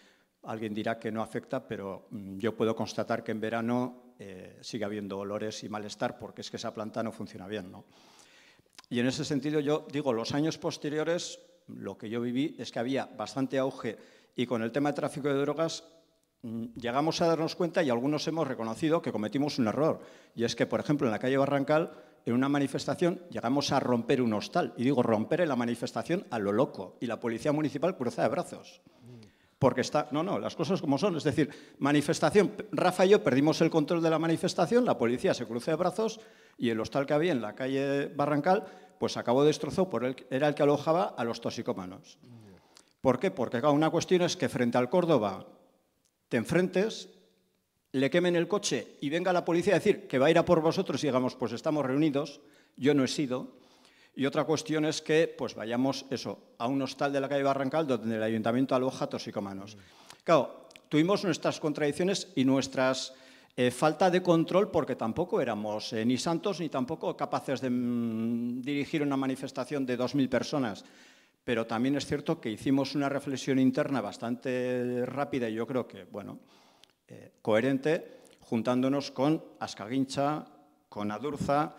Alguien dirá que no afecta, pero mm, yo puedo constatar que en verano eh, sigue habiendo olores y malestar, porque es que esa planta no funciona bien. ¿no? Y en ese sentido yo digo, los años posteriores, lo que yo viví es que había bastante auge y con el tema de tráfico de drogas Mm, llegamos a darnos cuenta y algunos hemos reconocido que cometimos un error. Y es que, por ejemplo, en la calle Barrancal, en una manifestación, llegamos a romper un hostal. Y digo, romper en la manifestación a lo loco. Y la policía municipal cruza de brazos. Porque está... No, no, las cosas como son. Es decir, manifestación. Rafa y yo perdimos el control de la manifestación, la policía se cruza de brazos y el hostal que había en la calle Barrancal, pues acabó destrozado, por era el que alojaba a los toxicómanos. ¿Por qué? Porque acá una cuestión es que frente al Córdoba, te enfrentes, le quemen el coche y venga la policía a decir que va a ir a por vosotros y digamos, pues estamos reunidos, yo no he sido. Y otra cuestión es que pues vayamos eso, a un hostal de la calle Barrancal donde el ayuntamiento aloja toxicomanos. Claro, tuvimos nuestras contradicciones y nuestras eh, falta de control porque tampoco éramos eh, ni santos ni tampoco capaces de mm, dirigir una manifestación de 2.000 personas pero también es cierto que hicimos una reflexión interna bastante rápida y yo creo que, bueno, eh, coherente, juntándonos con Ascaguincha, con Adurza,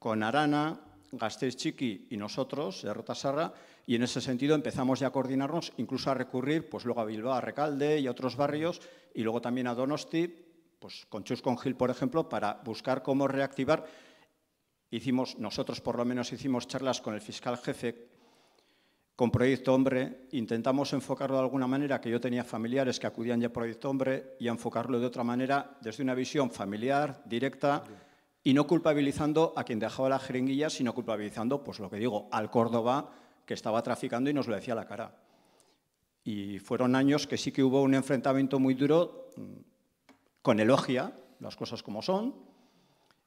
con Arana, Gasteiz Chiqui y nosotros, de Rotasarra, y en ese sentido empezamos ya a coordinarnos, incluso a recurrir, pues luego a Bilbao, a Recalde y a otros barrios, y luego también a Donosti, pues con Chus Gil, por ejemplo, para buscar cómo reactivar. Hicimos, nosotros por lo menos hicimos charlas con el fiscal jefe con Proyecto Hombre intentamos enfocarlo de alguna manera, que yo tenía familiares que acudían ya a Proyecto Hombre, y enfocarlo de otra manera, desde una visión familiar, directa, y no culpabilizando a quien dejaba la jeringuilla, sino culpabilizando, pues lo que digo, al Córdoba, que estaba traficando y nos lo decía a la cara. Y fueron años que sí que hubo un enfrentamiento muy duro mm, con Elogia, las cosas como son,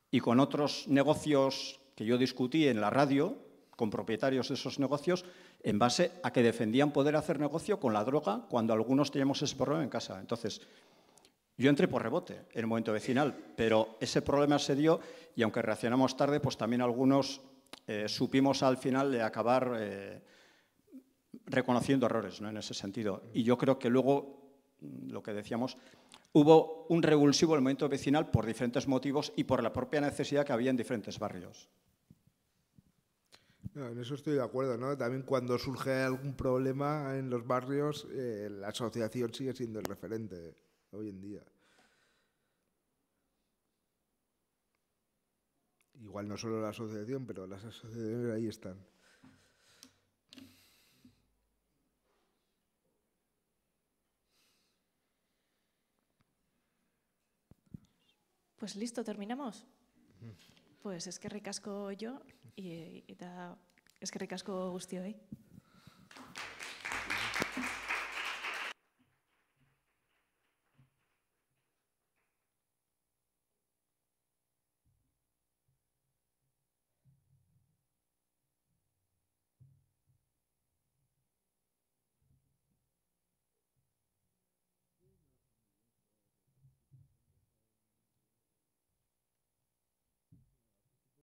y con otros negocios que yo discutí en la radio, con propietarios de esos negocios, en base a que defendían poder hacer negocio con la droga cuando algunos teníamos ese problema en casa. Entonces, yo entré por rebote en el momento vecinal, pero ese problema se dio y aunque reaccionamos tarde, pues también algunos eh, supimos al final de acabar eh, reconociendo errores en ese sentido. Y yo creo que luego, mm, lo que decíamos, hubo un revulsivo en el momento vecinal por diferentes motivos y por la propia necesidad que había en diferentes barrios en eso estoy de acuerdo, ¿no? También cuando surge algún problema en los barrios, eh, la asociación sigue siendo el referente hoy en día. Igual no solo la asociación, pero las asociaciones ahí están. Pues listo, terminamos. Pues es que ricasco yo. eta eskerrik asko guztioi. Eh?